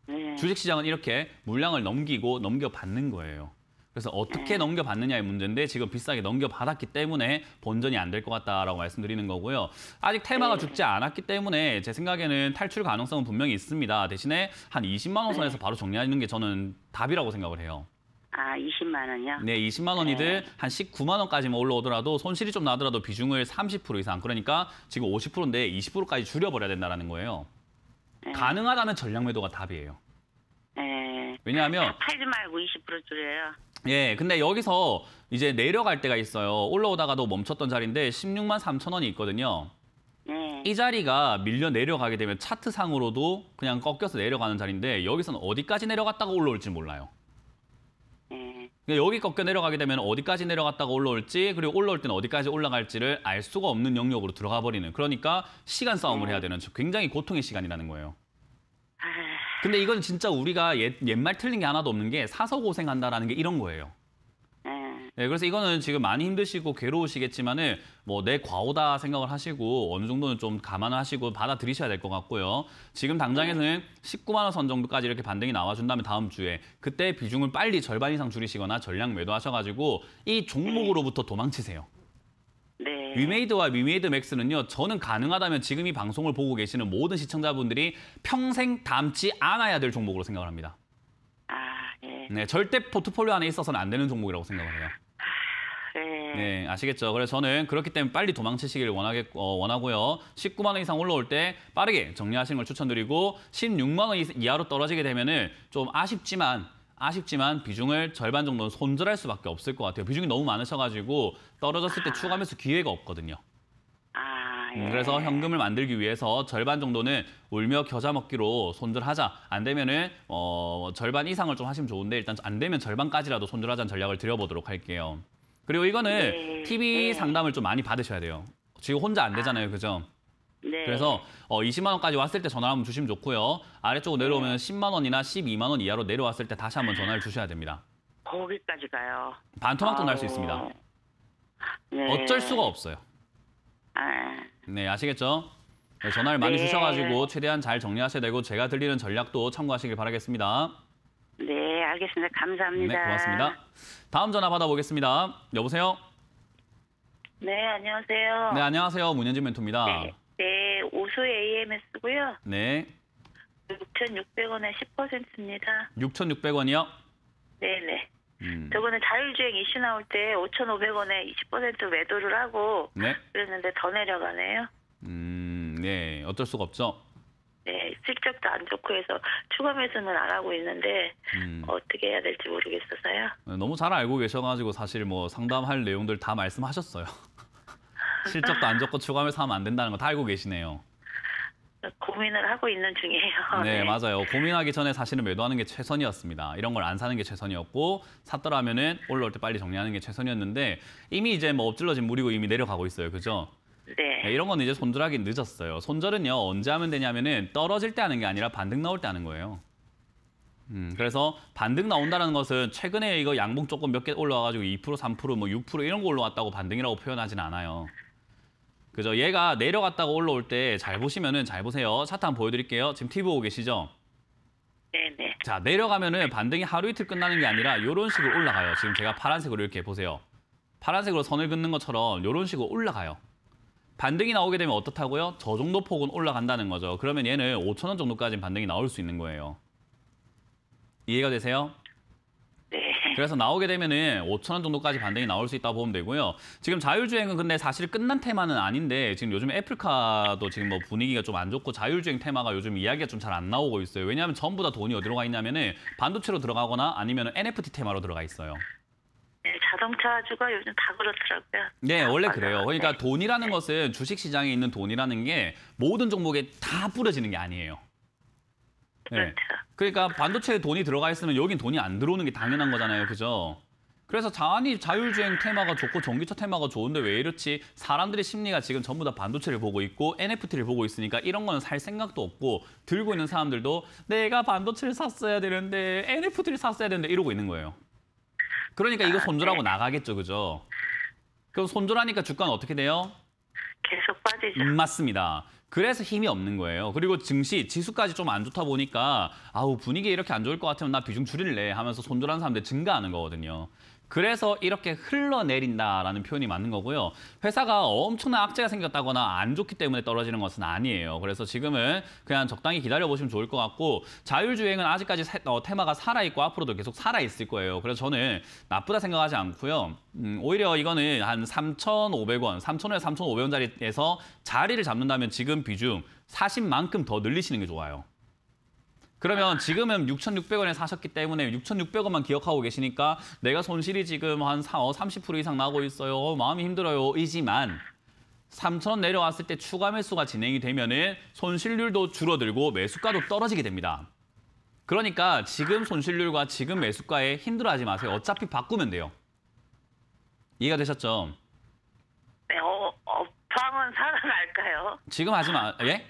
네. 주식시장은 이렇게 물량을 넘기고 넘겨받는 거예요. 그래서 어떻게 넘겨받느냐의 문제인데 지금 비싸게 넘겨받았기 때문에 본전이 안 될 것 같다라고 말씀드리는 거고요. 아직 테마가 네. 죽지 않았기 때문에 제 생각에는 탈출 가능성은 분명히 있습니다. 대신에 한 20만 원 선에서 네. 바로 정리하는 게 저는 답이라고 생각을 해요. 아, 20만 원이요? 네, 20만 원이든 네. 한 19만 원까지만 뭐 올라오더라도 손실이 좀 나더라도 비중을 30% 이상, 그러니까 지금 50%인데 20%까지 줄여버려야 된다는 거예요. 네. 가능하다면 전량 매도가 답이에요. 네. 왜냐하면 팔지 말고 20% 줄여요. 예, 근데 여기서 이제 내려갈 때가 있어요. 올라오다가도 멈췄던 자리인데 16만 3천 원이 있거든요. 음. 이 자리가 밀려 내려가게 되면 차트상으로도 그냥 꺾여서 내려가는 자리인데 여기서는 어디까지 내려갔다가 올라올지 몰라요. 음. 그러니까 여기 꺾여 내려가게 되면 어디까지 내려갔다가 올라올지 그리고 올라올 때는 어디까지 올라갈지를 알 수가 없는 영역으로 들어가 버리는 그러니까 시간 싸움을 음. 해야 되는 굉장히 고통의 시간이라는 거예요. 아. 근데 이건 진짜 우리가 옛, 옛말 틀린 게 하나도 없는 게 사서 고생한다라는 게 이런 거예요. 네, 네 그래서 이거는 지금 많이 힘드시고 괴로우시겠지만은 뭐 내 과오다 생각을 하시고 어느 정도는 좀 감안하시고 받아들이셔야 될 것 같고요. 지금 당장에서는 19만 원 선 정도까지 이렇게 반등이 나와준다면 다음 주에 그때 비중을 빨리 절반 이상 줄이시거나 전량 매도하셔가지고 이 종목으로부터 도망치세요. 네. 위메이드와 위메이드 맥스는요. 저는 가능하다면 지금 이 방송을 보고 계시는 모든 시청자분들이 평생 담지 않아야 될 종목으로 생각을 합니다. 아, 예. 네, 절대 포트폴리오 안에 있어서는 안 되는 종목이라고 생각을 해요. 네. 네, 아시겠죠? 그래서 저는 그렇기 때문에 빨리 도망치시길 원하겠, 어, 원하고요. 19만 원 이상 올라올 때 빠르게 정리하시는 걸 추천드리고 16만 원 이하로 떨어지게 되면 은좀 아쉽지만 아쉽지만 비중을 절반 정도는 손절할 수밖에 없을 것 같아요. 비중이 너무 많으셔가지고 떨어졌을 때 아. 추가 하면서 기회가 없거든요. 아, 예. 음, 그래서 현금을 만들기 위해서 절반 정도는 울며 겨자 먹기로 손절하자. 안 되면은 어, 절반 이상을 좀 하시면 좋은데 일단 안 되면 절반까지라도 손절하자는 전략을 드려보도록 할게요. 그리고 이거는 네. TV 네. 상담을 좀 많이 받으셔야 돼요. 지금 혼자 안 되잖아요, 아. 그죠? 네. 그래서 어, 20만 원까지 왔을 때 전화 한번 주시면 좋고요. 아래쪽으로 네. 내려오면 10만 원이나 12만 원 이하로 내려왔을 때 다시 한번 전화를 주셔야 됩니다. 거기까지 가요. 반토막도 날수 어. 있습니다. 네. 어쩔 수가 없어요. 아... 네, 아시겠죠? 네, 전화를 많이 네. 주셔가지고 최대한 잘 정리하셔야 되고 제가 들리는 전략도 참고하시길 바라겠습니다. 네, 알겠습니다. 감사합니다. 네, 고맙습니다. 다음 전화 받아보겠습니다. 여보세요? 네, 안녕하세요. 네, 안녕하세요. 문현진 멘토입니다. 네. 네, 오수 AMS고요. 네. 6,600원에 10%입니다. 6,600원이요? 네네. 음. 저번에 자율주행 이슈 나올 때 5,500원에 20% 매도를 하고 네? 그랬는데 더 내려가네요. 음, 네. 어쩔 수가 없죠. 네, 실적도 안 좋고 해서 추가 매수는 안 하고 있는데 음. 어떻게 해야 될지 모르겠어서요. 네, 너무 잘 알고 계셔가지고 사실 뭐 상담할 내용들 다 말씀하셨어요. *laughs* 실적도 안 좋고 추가하면서 하면 안 된다는 거 다 알고 계시네요. 고민을 하고 있는 중이에요. 네, 네, 맞아요. 고민하기 전에 사실은 매도하는 게 최선이었습니다. 이런 걸 안 사는 게 최선이었고 샀더라면 올라올 때 빨리 정리하는 게 최선이었는데 이미 이제 뭐 엎질러진 물이고 이미 내려가고 있어요. 그죠? 네. 네 이런 건 이제 손절하기 늦었어요. 손절은요 언제 하면 되냐면은 떨어질 때 하는 게 아니라 반등 나올 때 하는 거예요. 음, 그래서 반등 나온다는 것은 최근에 이거 양봉 조금 몇 개 올라와가지고 2% 3%뭐 6% 이런 거 올라왔다고 반등이라고 표현하진 않아요. 그죠? 얘가 내려갔다가 올라올 때 잘 보시면은 잘 보세요. 차트 한번 보여드릴게요. 지금 TV 보고 계시죠? 네네. 자 내려가면은 반등이 하루 이틀 끝나는 게 아니라 이런 식으로 올라가요. 지금 제가 파란색으로 이렇게 보세요. 파란색으로 선을 긋는 것처럼 이런 식으로 올라가요. 반등이 나오게 되면 어떻다고요? 저 정도 폭은 올라간다는 거죠. 그러면 얘는 5천 원 정도까지는 반등이 나올 수 있는 거예요. 이해가 되세요? 그래서 나오게 되면은 5천 원 정도까지 반등이 나올 수 있다고 보면 되고요. 지금 자율주행은 근데 사실 끝난 테마는 아닌데 지금 요즘 애플카도 지금 뭐 분위기가 좀 안 좋고 자율주행 테마가 요즘 이야기가 좀 잘 안 나오고 있어요. 왜냐하면 전부 다 돈이 어디로 가 있냐면은 반도체로 들어가거나 아니면 NFT 테마로 들어가 있어요. 네, 자동차주가 요즘 다 그렇더라고요. 네, 원래 그래요. 그러니까 돈이라는 것은 주식시장에 있는 돈이라는 게 모든 종목에 다 뿌려지는 게 아니에요. 네. 네. 그러니까 반도체에 돈이 들어가 있으면 여긴 돈이 안 들어오는 게 당연한 거잖아요. 그죠? 그래서 자안이 자율주행 테마가 좋고 전기차 테마가 좋은데 왜 이렇지? 사람들의 심리가 지금 전부 다 반도체를 보고 있고 NFT를 보고 있으니까 이런 거는 살 생각도 없고 들고 있는 사람들도 내가 반도체를 샀어야 되는데 NFT를 샀어야 되는데 이러고 있는 거예요. 그러니까 이거 아, 손절하고 네. 나가겠죠, 그죠? 그럼 손절하니까 주가는 어떻게 돼요? 계속 빠지죠. 음, 맞습니다. 그래서 힘이 없는 거예요. 그리고 증시, 지수까지 좀 안 좋다 보니까 아우 분위기 이렇게 안 좋을 것 같으면 나 비중 줄일래 하면서 손절하는 사람들 증가하는 거거든요. 그래서 이렇게 흘러내린다라는 표현이 맞는 거고요. 회사가 엄청난 악재가 생겼다거나 안 좋기 때문에 떨어지는 것은 아니에요. 그래서 지금은 그냥 적당히 기다려보시면 좋을 것 같고 자율주행은 아직까지 어, 테마가 살아있고 앞으로도 계속 살아있을 거예요. 그래서 저는 나쁘다 생각하지 않고요. 음, 오히려 이거는 한 3,500원, 3,000원에서 3 5 0 0원자리에서 자리를 잡는다면 지금 비중 40만큼 더 늘리시는 게 좋아요. 그러면 지금은 6,600원에 사셨기 때문에 6,600원만 기억하고 계시니까 내가 손실이 지금 한 30% 어, 이상 나고 있어요. 어, 마음이 힘들어요. 이지만 3,000원 내려왔을 때 추가 매수가 진행이 되면 은 손실률도 줄어들고 매수가도 떨어지게 됩니다. 그러니까 지금 손실률과 지금 매수가에 힘들어하지 마세요. 어차피 바꾸면 돼요. 이해가 되셨죠? 네, 어, 업황은 어, 살아날까요? 지금 하지 마. 예?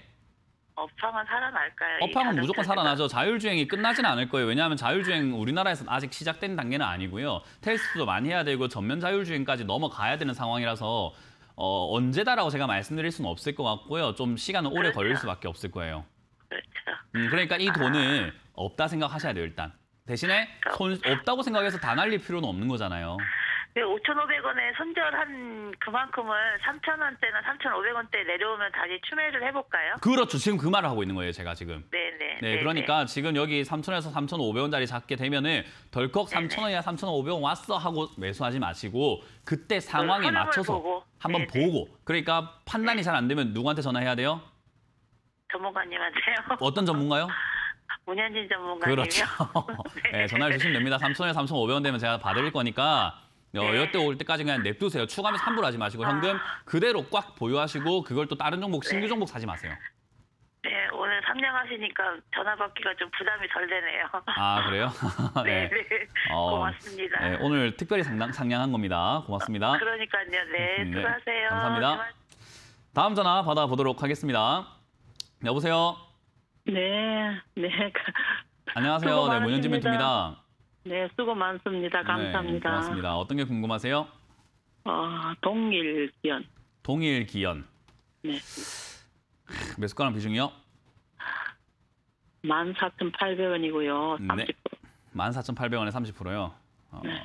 업황은 살아날까요? 업황은 무조건 살아나죠. 자율주행이 끝나진 않을 거예요. 왜냐하면 자율주행 우리나라에서는 아직 시작된 단계는 아니고요. 테스트도 많이 해야 되고 전면 자율주행까지 넘어가야 되는 상황이라서 어, 언제다라고 제가 말씀드릴 수는 없을 것 같고요. 좀 시간은 오래 그렇죠. 걸릴 수밖에 없을 거예요. 그렇죠. 음, 그러니까 이 돈을 아... 없다 생각하셔야 돼요, 일단. 대신에 그렇죠. 손, 없다고 생각해서 다 날릴 필요는 없는 거잖아요. 5,500원에 손절한 그만큼을 3,000원대나 3,500원대 내려오면 다시 추매를 해볼까요? 그렇죠. 지금 그 말을 하고 있는 거예요, 제가 지금. 네네. 네. 네, 네, 그러니까 네. 지금 여기 3,000에서 3,500원짜리 잡게 되면은 덜컥 3 0 0 0원이야 3,500원 왔어 하고 매수하지 마시고 그때 그 상황에 맞춰서 보고. 한번 네네. 보고 그러니까 판단이 잘 안 되면 누구한테 전화해야 돼요? 전문가님한테요. *laughs* 어떤 전문가요? 문현진 전문가님요. 그렇죠. *laughs* 네. 전화를 주시면 됩니다. 3,000원에 3,500원 되면 제가 받을 거니까 어, 이때 올 때까지 그냥 냅두세요. 추가하면 환불하지 마시고 현금 그대로 꽉 보유하시고 그걸 또 다른 종목, 신규 종목 사지 마세요. 네, 오늘 상장하시니까 전화 받기가 좀 부담이 덜 되네요. 아, 그래요? *laughs* 네. 네, 네. 어, 고맙습니다. 네, 오늘 특별히 상장, 상장한 겁니다. 고맙습니다. 어, 그러니까요. 네, 음, 네. 수고하세요. 네, 감사합니다. 다음 전화 받아보도록 하겠습니다. 여보세요? 네, 네. 안녕하세요. 네, 문현진 멘토입니다. 네, 수고 많습니다. 네, 감사합니다. 네, 고맙습니다. 어떤 게 궁금하세요? 어, 동일 기연. 동일 기연. 네. 매수가랑 비중이요? 14,800원이고요. 네. 14,800원에 30%요. 어. 네.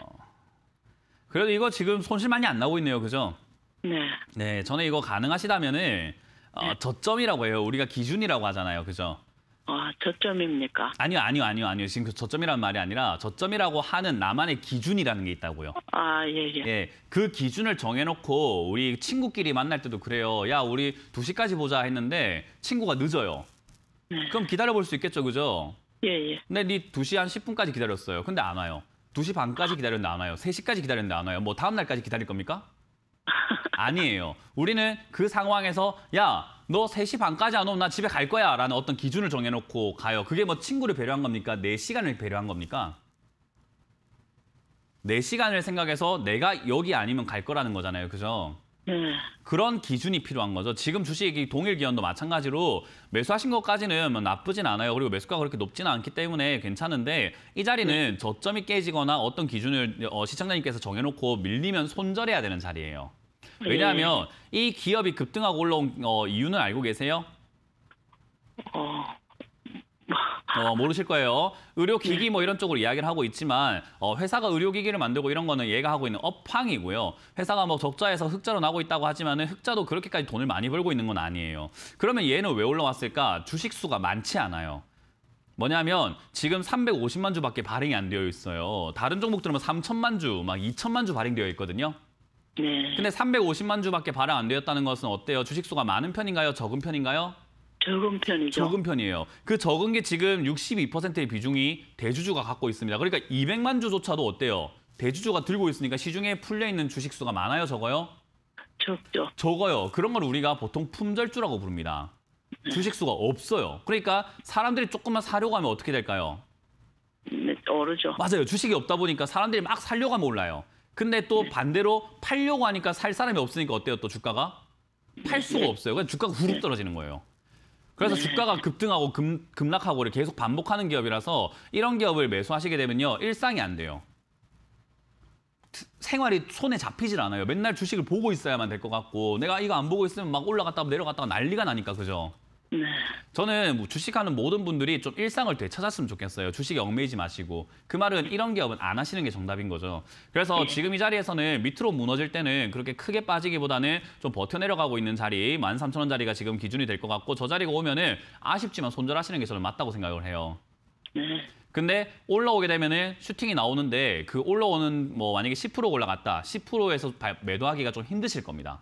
그래도 이거 지금 손실 많이 안 나고 있네요. 그죠? 네. 네, 저는 이거 가능하시다면은 어, 네. 저점이라고 해요. 우리가 기준이라고 하잖아요. 그죠? 아, 저점입니까? 아니요, 아니요, 아니요, 아니요. 지금 그 저점이란 말이 아니라 저점이라고 하는 나만의 기준이라는 게 있다고요. 아, 예, 예. 예, 그 기준을 정해놓고 우리 친구끼리 만날 때도 그래요. 야, 우리 2시까지 보자 했는데 친구가 늦어요. 네. 그럼 기다려볼 수 있겠죠, 그죠? 예, 예. 근데 네 2시 한 10분까지 기다렸어요. 근데 안 와요. 2시 반까지 기다렸는데 안 와요. 3시까지 기다렸는데 안 와요. 뭐 다음 날까지 기다릴 겁니까? 아니에요. 우리는 그 상황에서 야, 너 3시 반까지 안 오면 나 집에 갈 거야 라는 어떤 기준을 정해놓고 가요. 그게 뭐 친구를 배려한 겁니까? 내 시간을 배려한 겁니까? 내 시간을 생각해서 내가 여기 아니면 갈 거라는 거잖아요. 그죠? 네. 그런 기준이 필요한 거죠. 지금 주식이 동일 기한도 마찬가지로 매수하신 것까지는 뭐 나쁘진 않아요. 그리고 매수가 그렇게 높지는 않기 때문에 괜찮은데 이 자리는 네. 저점이 깨지거나 어떤 기준을 어, 시청자님께서 정해놓고 밀리면 손절해야 되는 자리예요. 예. 왜냐하면 이 기업이 급등하고 올라온 어, 이유는 알고 계세요? 어... 어, 모르실 거예요. 의료기기 뭐 이런 쪽으로 이야기를 하고 있지만 어, 회사가 의료기기를 만들고 이런 거는 얘가 하고 있는 업황이고요. 회사가 뭐 적자에서 흑자로 나고 있다고 하지만 흑자도 그렇게까지 돈을 많이 벌고 있는 건 아니에요. 그러면 얘는 왜 올라왔을까? 주식 수가 많지 않아요. 뭐냐면 지금 350만 주밖에 발행이 안 되어 있어요. 다른 종목들은 뭐 3천만 주, 막 2천만 주 발행되어 있거든요. 네. 근데 350만 주밖에 발행 안 되었다는 것은 어때요? 주식수가 많은 편인가요? 적은 편인가요? 적은 편이죠. 적은 편이에요. 그 적은 게 지금 62%의 비중이 대주주가 갖고 있습니다. 그러니까 200만 주조차도 어때요? 대주주가 들고 있으니까 시중에 풀려 있는 주식수가 많아요, 적어요? 적죠. 적어요. 그런 걸 우리가 보통 품절주라고 부릅니다. 네. 주식수가 없어요. 그러니까 사람들이 조금만 사려고 하면 어떻게 될까요? 네, 오르죠. 맞아요. 주식이 없다 보니까 사람들이 막사려고 하면 올라요. 근데 또 네. 반대로 팔려고 하니까 살 사람이 없으니까 어때요? 또 주가가? 팔 네. 수가 없어요. 그냥 주가가 후룩 네. 떨어지는 거예요. 그래서 주가가 급등하고 금, 급락하고를 계속 반복하는 기업이라서 이런 기업을 매수하시게 되면요. 일상이 안 돼요. 생활이 손에 잡히질 않아요. 맨날 주식을 보고 있어야만 될 것 같고 내가 이거 안 보고 있으면 막올라갔다 내려갔다가 난리가 나니까 그죠? 네. 저는 뭐 주식하는 모든 분들이 좀 일상을 되찾았으면 좋겠어요. 주식에 얽매이지 마시고. 그 말은 이런 기업은 안 하시는 게 정답인 거죠. 그래서 네. 지금 이 자리에서는 밑으로 무너질 때는 그렇게 크게 빠지기보다는 좀 버텨내려가고 있는 자리, 만 삼천 원 자리가 지금 기준이 될 것 같고 저 자리가 오면 은 아쉽지만 손절하시는 게 저는 맞다고 생각을 해요. 네. 근데 올라오게 되면은 슈팅이 나오는데 그 올라오는 뭐 만약에 10% 올라갔다. 10%에서 매도하기가 좀 힘드실 겁니다.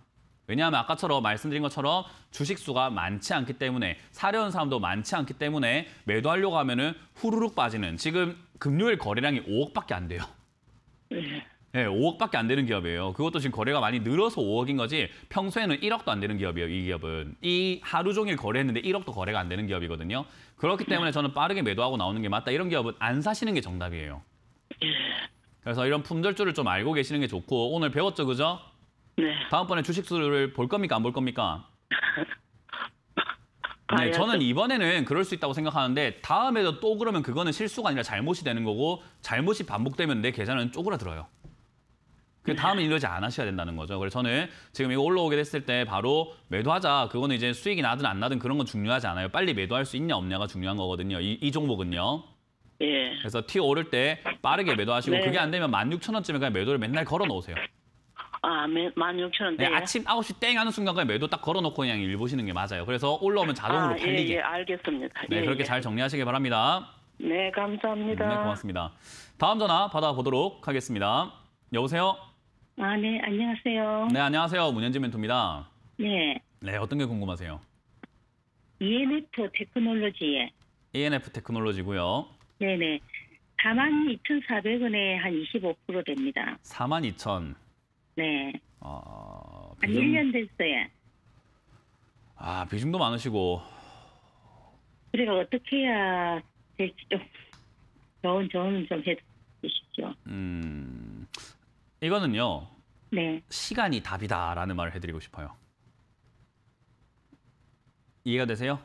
왜냐하면 아까처럼 말씀드린 것처럼 주식수가 많지 않기 때문에 사려는 사람도 많지 않기 때문에 매도하려고 하면은 후루룩 빠지는 지금 금요일 거래량이 5억밖에 안 돼요. 네. 5억밖에 예, 안 되는 기업이에요. 그것도 지금 거래가 많이 늘어서 5억인 거지 평소에는 1억도 안 되는 기업이에요, 이 기업은. 이 하루 종일 거래했는데 1억도 거래가 안 되는 기업이거든요. 그렇기 때문에 네. 저는 빠르게 매도하고 나오는 게 맞다. 이런 기업은 안 사시는 게 정답이에요. 그래서 이런 품절주를 좀 알고 계시는 게 좋고 오늘 배웠죠, 그죠? 네. 다음번에 주식수를 볼 겁니까 안 볼 겁니까? *laughs* 네, 저는 이번에는 그럴 수 있다고 생각하는데 다음에도 또 그러면 그거는 실수가 아니라 잘못이 되는 거고 잘못이 반복되면 내 계좌는 쪼그라들어요. 그 다음에 이러지 않으셔야 된다는 거죠. 그래서 저는 지금 이거 올라오게 됐을 때 바로 매도하자. 그거는 이제 수익이 나든 안 나든 그런 건 중요하지 않아요. 빨리 매도할 수 있냐 없냐가 중요한 거거든요. 이, 이 종목은요. 예. 그래서 티 오를 때 빠르게 매도하시고 네. 그게 안 되면 1 6 0 0 0 원쯤에 그냥 매도를 맨날 걸어 놓으세요. 아, 만 육천 원. 네, 아침 9시땡 하는 순간 까지 매도 딱 걸어놓고 그냥 일 보시는 게 맞아요. 그래서 올라오면 아, 자동으로 아, 팔리게. 예, 알겠습니다. 네, 예, 그렇게 예. 잘 정리하시길 바랍니다. 네, 감사합니다. 네, 고맙습니다. 다음 전화 받아보도록 하겠습니다. 여보세요? 아, 네, 안녕하세요. 네, 안녕하세요. 문현지 멘토입니다. 네. 네, 어떤 게 궁금하세요? ENF 테크놀로지에. ENF 테크놀로지고요. 네네. 42,400원에 한 25% 됩니다. 42,000. 네. 아, 비중, 1년 됐어요. 아, 비중도 많으시고. 우리가 어떻게 해야 될지 좀 좋은 조언 좀 해주시죠. 음, 이거는요. 네. 시간이 답이다라는 말을 해드리고 싶어요. 이해가 되세요?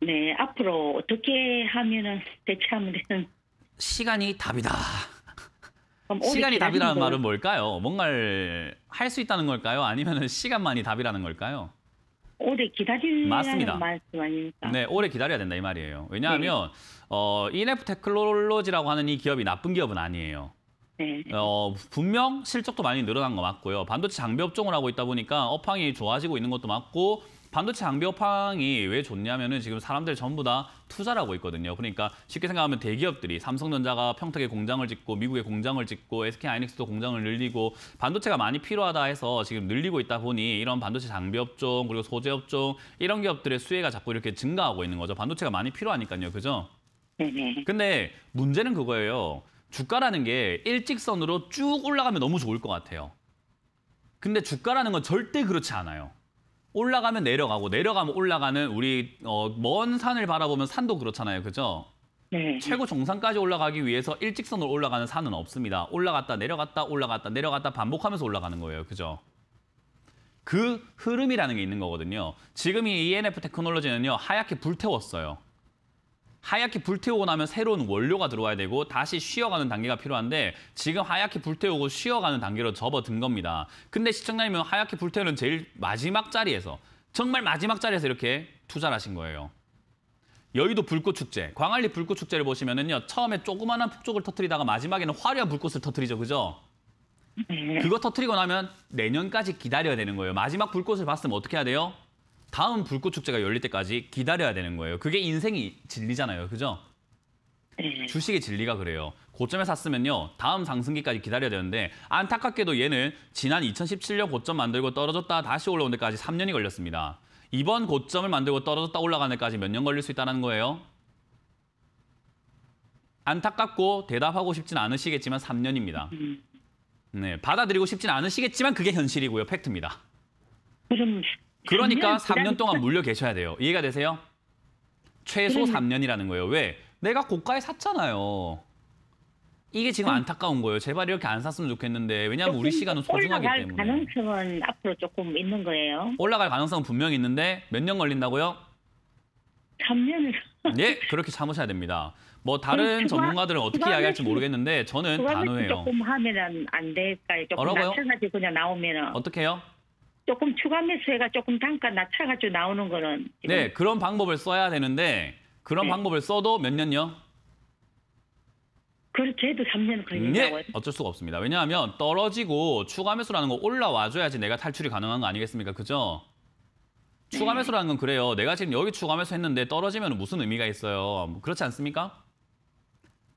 네, 앞으로 어떻게 하면은 대처하면 되는? 시간이 답이다. 시간이 답이라는 말은 뭘까요? 뭔가를 할수 있다는 걸까요? 아니면 시간만이 답이라는 걸까요? 오래 기다리는 말씀 아닙니까? 네, 오래 기다려야 된다 이 말이에요. 왜냐하면 네. 어, 인프 테크놀로지라고 하는 이 기업이 나쁜 기업은 아니에요. 네. 어, 분명 실적도 많이 늘어난 거 맞고요. 반도체 장비 업종을 하고 있다 보니까 업황이 좋아지고 있는 것도 맞고 반도체 장비호황이 왜 좋냐면은 지금 사람들 전부 다 투자를 하고 있거든요. 그러니까 쉽게 생각하면 대기업들이 삼성전자가 평택에 공장을 짓고 미국에 공장을 짓고 SK 하이닉스도 공장을 늘리고 반도체가 많이 필요하다 해서 지금 늘리고 있다 보니 이런 반도체 장비 업종 그리고 소재 업종 이런 기업들의 수혜가 자꾸 이렇게 증가하고 있는 거죠. 반도체가 많이 필요하니까요. 그죠? 음, 음, 음. 근데 문제는 그거예요. 주가라는 게 일직선으로 쭉 올라가면 너무 좋을 것 같아요. 근데 주가라는 건 절대 그렇지 않아요. 올라가면 내려가고 내려가면 올라가는 우리 어, 먼 산을 바라보면 산도 그렇잖아요. 그죠? 네. 최고 정상까지 올라가기 위해서 일직선으로 올라가는 산은 없습니다. 올라갔다 내려갔다 올라갔다 내려갔다 반복하면서 올라가는 거예요. 그죠? 그 흐름이라는 게 있는 거거든요. 지금 이 ENF 테크놀로지는요. 하얗게 불태웠어요. 하얗게 불태우고 나면 새로운 원료가 들어와야 되고 다시 쉬어가는 단계가 필요한데 지금 하얗게 불태우고 쉬어가는 단계로 접어든 겁니다. 근데 시청자님은 하얗게 불태우는 제일 마지막 자리에서 정말 마지막 자리에서 이렇게 투자를 하신 거예요. 여의도 불꽃축제, 광안리 불꽃축제를 보시면은요. 처음에 조그마한 폭죽을 터뜨리다가 마지막에는 화려한 불꽃을 터뜨리죠 그죠? 네. 그거 터트리고 나면 내년까지 기다려야 되는 거예요. 마지막 불꽃을 봤으면 어떻게 해야 돼요? 다음 불꽃 축제가 열릴 때까지 기다려야 되는 거예요. 그게 인생이 진리잖아요. 그죠? 네. 주식의 진리가 그래요. 고점에 샀으면요. 다음 상승기까지 기다려야 되는데 안타깝게도 얘는 지난 2017년 고점 만들고 떨어졌다 다시 올라온 데까지 3년이 걸렸습니다. 이번 고점을 만들고 떨어졌다 올라가는 데까지 몇 년 걸릴 수 있다는 거예요? 안타깝고 대답하고 싶진 않으시겠지만 3년입니다. 음. 네, 받아들이고 싶진 않으시겠지만 그게 현실이고요. 팩트입니다. 그럼 그러니까 3년 동안 물려 계셔야 돼요. 이해가 되세요? 최소 3년이라는 거예요. 왜? 내가 고가에 샀잖아요. 이게 지금 음. 안타까운 거예요. 제발 이렇게 안 샀으면 좋겠는데 왜냐하면 우리 시간은 소중하기 올라갈 가능성은 앞으로 조금 있는 거예요. 올라갈 가능성은 분명히 있는데 몇 년 걸린다고요? 3년 예, 그렇게 참으셔야 됩니다. 뭐 다른 그 전문가들은 어떻게 이야기할지 모르겠는데 저는 단호해요. 조금 하면안 될까요? 조금 낮춰가지고 그냥 나오면 어떻게요? 조금 추가 매수해가 조금 단가 낮춰가지고 나오는 거는 지금 네, 그런 방법을 써야 되는데 그런 네. 방법을 써도 몇 년요? 그렇게 해도 3년 걸린다고요? 네, 어쩔 수가 없습니다. 왜냐하면 떨어지고 추가 매수라는 거 올라와줘야지 내가 탈출이 가능한 거 아니겠습니까? 그죠? 추가 네. 매수라는 건 그래요. 내가 지금 여기 추가 매수했는데 떨어지면 무슨 의미가 있어요. 뭐 그렇지 않습니까?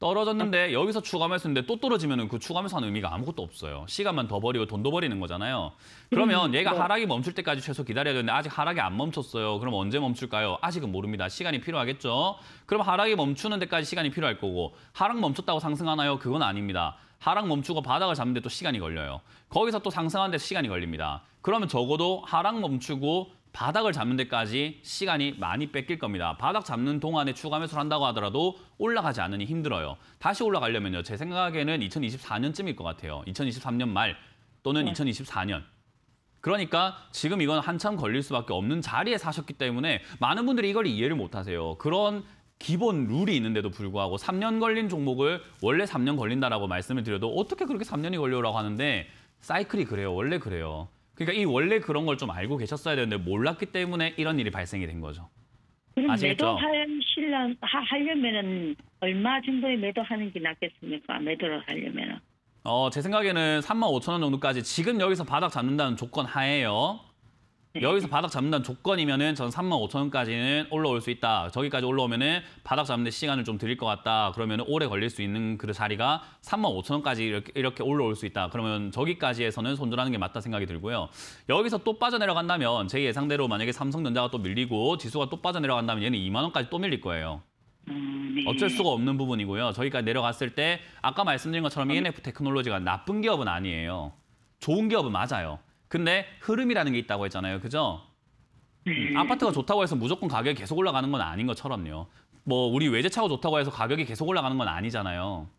떨어졌는데 여기서 추가하면서 는데또 떨어지면 그 추가하면서 하는 의미가 아무것도 없어요. 시간만 더 버리고 돈도 버리는 거잖아요. 그러면 음, 얘가 네. 하락이 멈출 때까지 최소 기다려야 되는데 아직 하락이 안 멈췄어요. 그럼 언제 멈출까요? 아직은 모릅니다. 시간이 필요하겠죠. 그럼 하락이 멈추는 데까지 시간이 필요할 거고 하락 멈췄다고 상승하나요? 그건 아닙니다. 하락 멈추고 바닥을 잡는데 또 시간이 걸려요. 거기서 또 상승하는데 시간이 걸립니다. 그러면 적어도 하락 멈추고 바닥을 잡는 데까지 시간이 많이 뺏길 겁니다. 바닥 잡는 동안에 추가 매수를 한다고 하더라도 올라가지 않으니 힘들어요. 다시 올라가려면요. 제 생각에는 2024년쯤일 것 같아요. 2023년 말 또는 네. 2024년. 그러니까 지금 이건 한참 걸릴 수밖에 없는 자리에 사셨기 때문에 많은 분들이 이걸 이해를 못하세요. 그런 기본 룰이 있는데도 불구하고 3년 걸린 종목을 원래 3년 걸린다라고 말씀을 드려도 어떻게 그렇게 3년이 걸려라고 하는데 사이클이 그래요. 원래 그래요. 그러니까 이 원래 그런 걸 좀 알고 계셨어야 되는데 몰랐기 때문에 이런 일이 발생이 된 거죠. 아시겠죠? 매도하려면 하려면은 얼마 정도에 매도하는 게 낫겠습니까? 매도를 하려면은. 어, 제 생각에는 3만 5천 원 정도까지 지금 여기서 바닥 잡는다는 조건 하에요. 여기서 바닥 잡는다는 조건이면은 전 3만 5천 원까지는 올라올 수 있다. 저기까지 올라오면은 바닥 잡는데 시간을 좀 드릴 것 같다. 그러면은 오래 걸릴 수 있는 그 자리가 3만 5천 원까지 이렇게, 이렇게 올라올 수 있다. 그러면 저기까지에서는 손절하는 게 맞다 생각이 들고요. 여기서 또 빠져내려간다면 제 예상대로 만약에 삼성전자가 또 밀리고 지수가 또 빠져내려간다면 얘는 2만 원까지 또 밀릴 거예요. 음, 네. 어쩔 수가 없는 부분이고요. 저기까지 내려갔을 때 아까 말씀드린 것처럼 음. ENF 테크놀로지가 나쁜 기업은 아니에요. 좋은 기업은 맞아요. 근데 흐름이라는 게 있다고 했잖아요. 그죠? 음, 아파트가 좋다고 해서 무조건 가격이 계속 올라가는 건 아닌 것처럼요. 뭐 우리 외제차가 좋다고 해서 가격이 계속 올라가는 건 아니잖아요.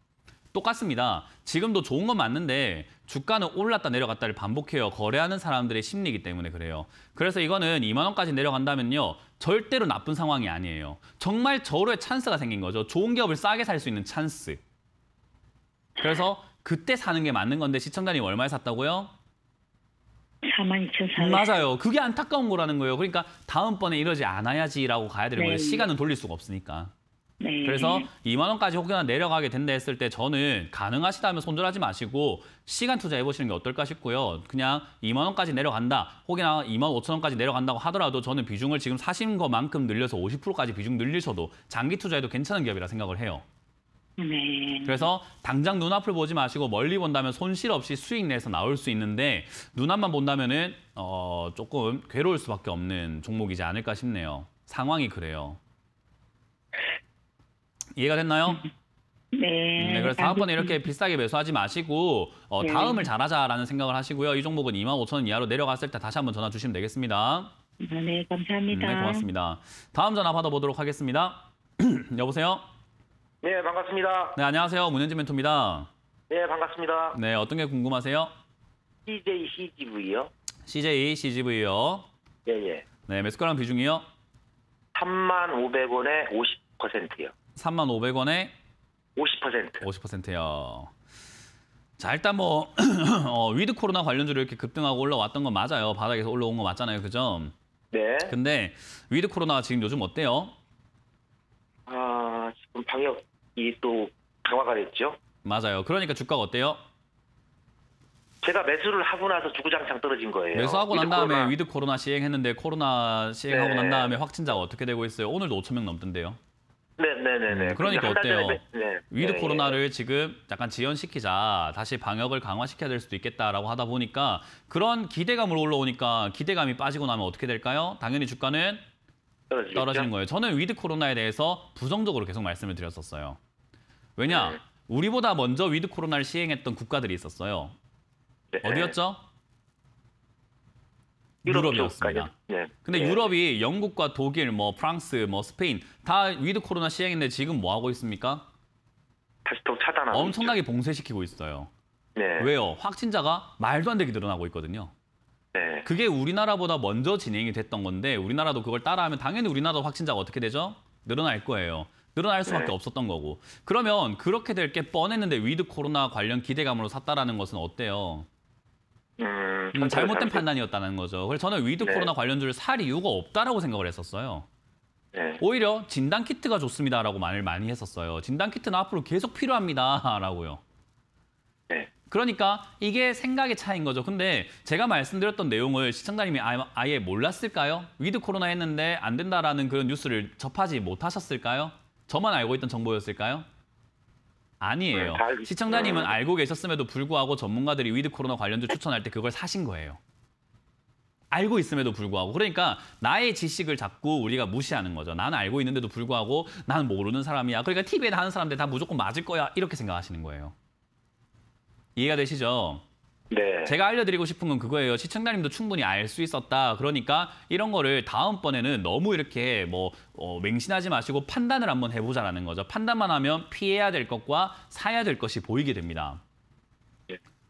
똑같습니다. 지금도 좋은 건 맞는데 주가는 올랐다 내려갔다를 반복해요. 거래하는 사람들의 심리이기 때문에 그래요. 그래서 이거는 2만 원까지 내려간다면요. 절대로 나쁜 상황이 아니에요. 정말 저로의 찬스가 생긴 거죠. 좋은 기업을 싸게 살 수 있는 찬스. 그래서 그때 사는 게 맞는 건데 시청자님 얼마에 샀다고요? 42,400. 맞아요. 그게 안타까운 거라는 거예요. 그러니까 다음번에 이러지 않아야지라고 가야 되는 거예요. 네. 시간은 돌릴 수가 없으니까. 네. 그래서 2만 원까지 혹여나 내려가게 된다 했을 때 저는 가능하시다면 손절하지 마시고 시간 투자해 보시는 게 어떨까 싶고요. 그냥 2만 원까지 내려간다. 혹여나 2만 5천 원까지 내려간다고 하더라도 저는 비중을 지금 사신 것만큼 늘려서 50%까지 비중 늘리셔도 장기 투자해도 괜찮은 기업이라 생각을 해요. 네. 그래서 당장 눈앞을 보지 마시고 멀리 본다면 손실 없이 수익 내서 나올 수 있는데 눈앞만 본다면은 어, 조금 괴로울 수밖에 없는 종목이지 않을까 싶네요. 상황이 그래요. 이해가 됐나요? 음, 음. 네. 음, 네 그래서 다음번에 이렇게 비싸게 매수하지 마시고 어, 네. 다음을 잘하자라는 생각을 하시고요. 이 종목은 2만 5천 원 이하로 내려갔을 때 다시 한번 전화 주시면 되겠습니다. 아, 네, 감사합니다. 네, 고맙습니다. 다음 전화 받아보도록 하겠습니다. *clears throat* 여보세요? 네, 반갑습니다. 네, 안녕하세요. 문현진 멘토입니다. 네, 반갑습니다. 네, 어떤 게 궁금하세요? CJ CGV요. CJ CGV요. 예, 예. 네, 매수가랑 비중이요? 3만 500원에 50%요. 3만 500원에 50%. 50%요. 자, 일단 뭐 *clears throat* 어, 위드 코로나 관련주로 이렇게 급등하고 올라왔던 건 맞아요. 바닥에서 올라온 거 맞잖아요. 그죠? 네. 근데 위드 코로나 지금 요즘 어때요? 아, 지금 방역 이또 강화가 됐죠. 맞아요. 그러니까 주가가 어때요? 제가 매수를 하고 나서 주구장창 떨어진 거예요. 매수하고 난 다음에 코로나. 위드 코로나 시행했는데 코로나 시행하고 네. 난 다음에 확진자가 어떻게 되고 있어요? 오늘도 5천 명 넘던데요. 네네네네. 네, 네, 네. 음, 그러니까, 그러니까 어때요? 네. 위드 네. 코로나를 예. 지금 약간 지연시키자, 다시 방역을 강화시켜야 될 수도 있겠다라고 하다 보니까 그런 기대감으로 올라오니까 기대감이 빠지고 나면 어떻게 될까요? 당연히 주가는 떨어지겠죠? 떨어지는 거예요. 저는 위드 코로나에 대해서 부정적으로 계속 말씀을 드렸었어요. 왜냐, 네. 우리보다 먼저 위드 코로나를 시행했던 국가들이 있었어요. 네. 어디였죠? 유럽 이었습니다 네. 근데 네. 유럽이 영국과 독일, 뭐 프랑스, 뭐 스페인 다 위드 코로나 시행했는데 지금 뭐 하고 있습니까? 다시통 차단하고 엄청나게 있죠. 봉쇄시키고 있어요. 네. 왜요? 확진자가 말도 안 되게 늘어나고 있거든요. 네. 그게 우리나라보다 먼저 진행이 됐던 건데 우리나라도 그걸 따라하면 당연히 우리나라 확진자가 어떻게 되죠? 늘어날 거예요. 늘어날 수밖에 네. 없었던 거고. 그러면 그렇게 될 게 뻔했는데 위드 코로나 관련 기대감으로 샀다라는 것은 어때요? 음, 음, 잘못된 잠시... 판단이었다는 거죠. 그래서 저는 위드 네. 코로나 관련주를 살 이유가 없다라고 생각을 했었어요. 네. 오히려 진단 키트가 좋습니다라고 말을 많이 했었어요. 진단 키트는 앞으로 계속 필요합니다라고요. 네. 그러니까 이게 생각의 차이인 거죠. 근데 제가 말씀드렸던 내용을 시청자님이 아예 몰랐을까요? 위드 코로나 했는데 안 된다라는 그런 뉴스를 접하지 못하셨을까요? 저만 알고 있던 정보였을까요? 아니에요. 네, 시청자님은 음. 알고 계셨음에도 불구하고 전문가들이 위드 코로나 관련주 추천할 때 그걸 사신 거예요. 알고 있음에도 불구하고 그러니까 나의 지식을 자꾸 우리가 무시하는 거죠. 나는 알고 있는데도 불구하고 나는 모르는 사람이야. 그러니까 TV에 나는 사람들 다 무조건 맞을 거야. 이렇게 생각하시는 거예요. 이해가 되시죠? 네. 제가 알려드리고 싶은 건 그거예요. 시청자님도 충분히 알 수 있었다. 그러니까 이런 거를 다음번에는 너무 이렇게 뭐 어, 맹신하지 마시고 판단을 한번 해보자라는 거죠. 판단만 하면 피해야 될 것과 사야 될 것이 보이게 됩니다.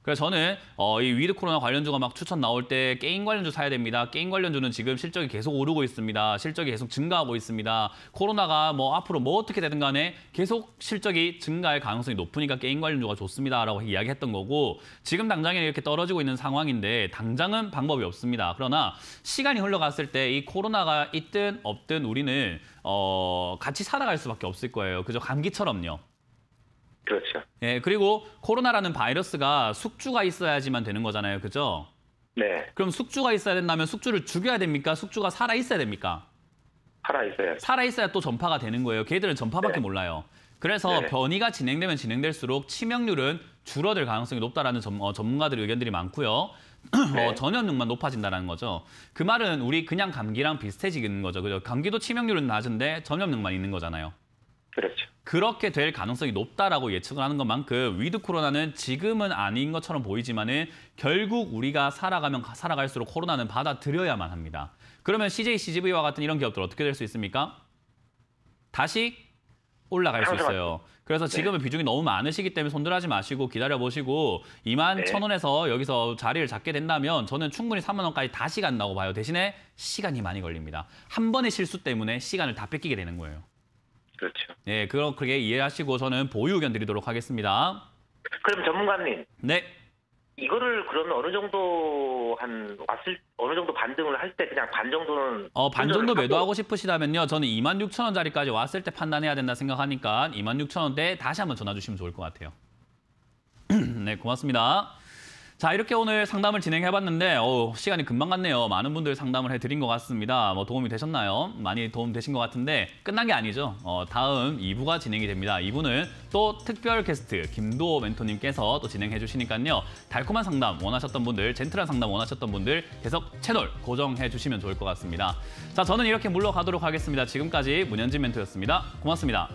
그래서 저는 어, 이 위드 코로나 관련주가 막 추천 나올 때 게임 관련주 사야 됩니다. 게임 관련주는 지금 실적이 계속 오르고 있습니다. 실적이 계속 증가하고 있습니다. 코로나가 뭐 앞으로 뭐 어떻게 되든 간에 계속 실적이 증가할 가능성이 높으니까 게임 관련주가 좋습니다라고 이야기했던 거고 지금 당장에 이렇게 떨어지고 있는 상황인데 당장은 방법이 없습니다. 그러나 시간이 흘러갔을 때 이 코로나가 있든 없든 우리는 어, 같이 살아갈 수밖에 없을 거예요. 그저 감기처럼요. 그렇죠. 예, 그리고 코로나라는 바이러스가 숙주가 있어야지만 되는 거잖아요. 그죠? 네. 그럼 숙주가 있어야 된다면 숙주를 죽여야 됩니까? 숙주가 살아 있어야 됩니까? 살아 있어야. 살아 있어야 또 전파가 되는 거예요. 걔들은 전파밖에 네. 몰라요. 그래서 네. 변이가 진행되면 진행될수록 치명률은 줄어들 가능성이 높다라는 점, 어, 전문가들의 의견들이 많고요. *clears throat* 네. 어, 전염력만 높아진다는 라 거죠. 그 말은 우리 그냥 감기랑 비슷해지는 거죠. 그죠? 감기도 치명률은 낮은데 전염력만 있는 거잖아요. 그렇죠. 그렇게 될 가능성이 높다라고 예측을 하는 것만큼 위드 코로나는 지금은 아닌 것처럼 보이지만은 결국 우리가 살아가면 살아갈수록 코로나는 받아들여야만 합니다. 그러면 CJ CGV와 같은 이런 기업들 어떻게 될 수 있습니까? 다시 올라갈 수 있어요. 그래서 네. 지금은 네. 비중이 너무 많으시기 때문에 손절하지 마시고 기다려보시고 2만 네. 1천 원에서 여기서 자리를 잡게 된다면 저는 충분히 3만 원까지 다시 간다고 봐요. 대신에 시간이 많이 걸립니다. 한 번의 실수 때문에 시간을 다 뺏기게 되는 거예요. 그렇죠. 네, 그렇게 이해하시고서는 보유 의견 드리도록 하겠습니다. 그럼 전문가님. 네. 이거를 그러면 어느 정도 한 왔을 어느 정도 반등을 할 때 그냥 반 정도는 어반 정도 매도하고 싶으시다면요 저는 2만 6천 원짜리까지 왔을 때 판단해야 된다 생각하니까 2만 6천 원대 다시 한번 전화 주시면 좋을 것 같아요. *clears throat* 네 고맙습니다. 자 이렇게 오늘 상담을 진행해봤는데 어 시간이 금방 갔네요. 많은 분들 상담을 해드린 것 같습니다. 뭐 도움이 되셨나요? 많이 도움 되신 것 같은데 끝난 게 아니죠. 어, 다음 2부가 진행이 됩니다. 2부는 또 특별 게스트 김도호 멘토님께서 또 진행해 주시니까요. 달콤한 상담 원하셨던 분들, 젠틀한 상담 원하셨던 분들 계속 채널 고정해 주시면 좋을 것 같습니다. 자 저는 이렇게 물러가도록 하겠습니다. 지금까지 문현진 멘토였습니다. 고맙습니다.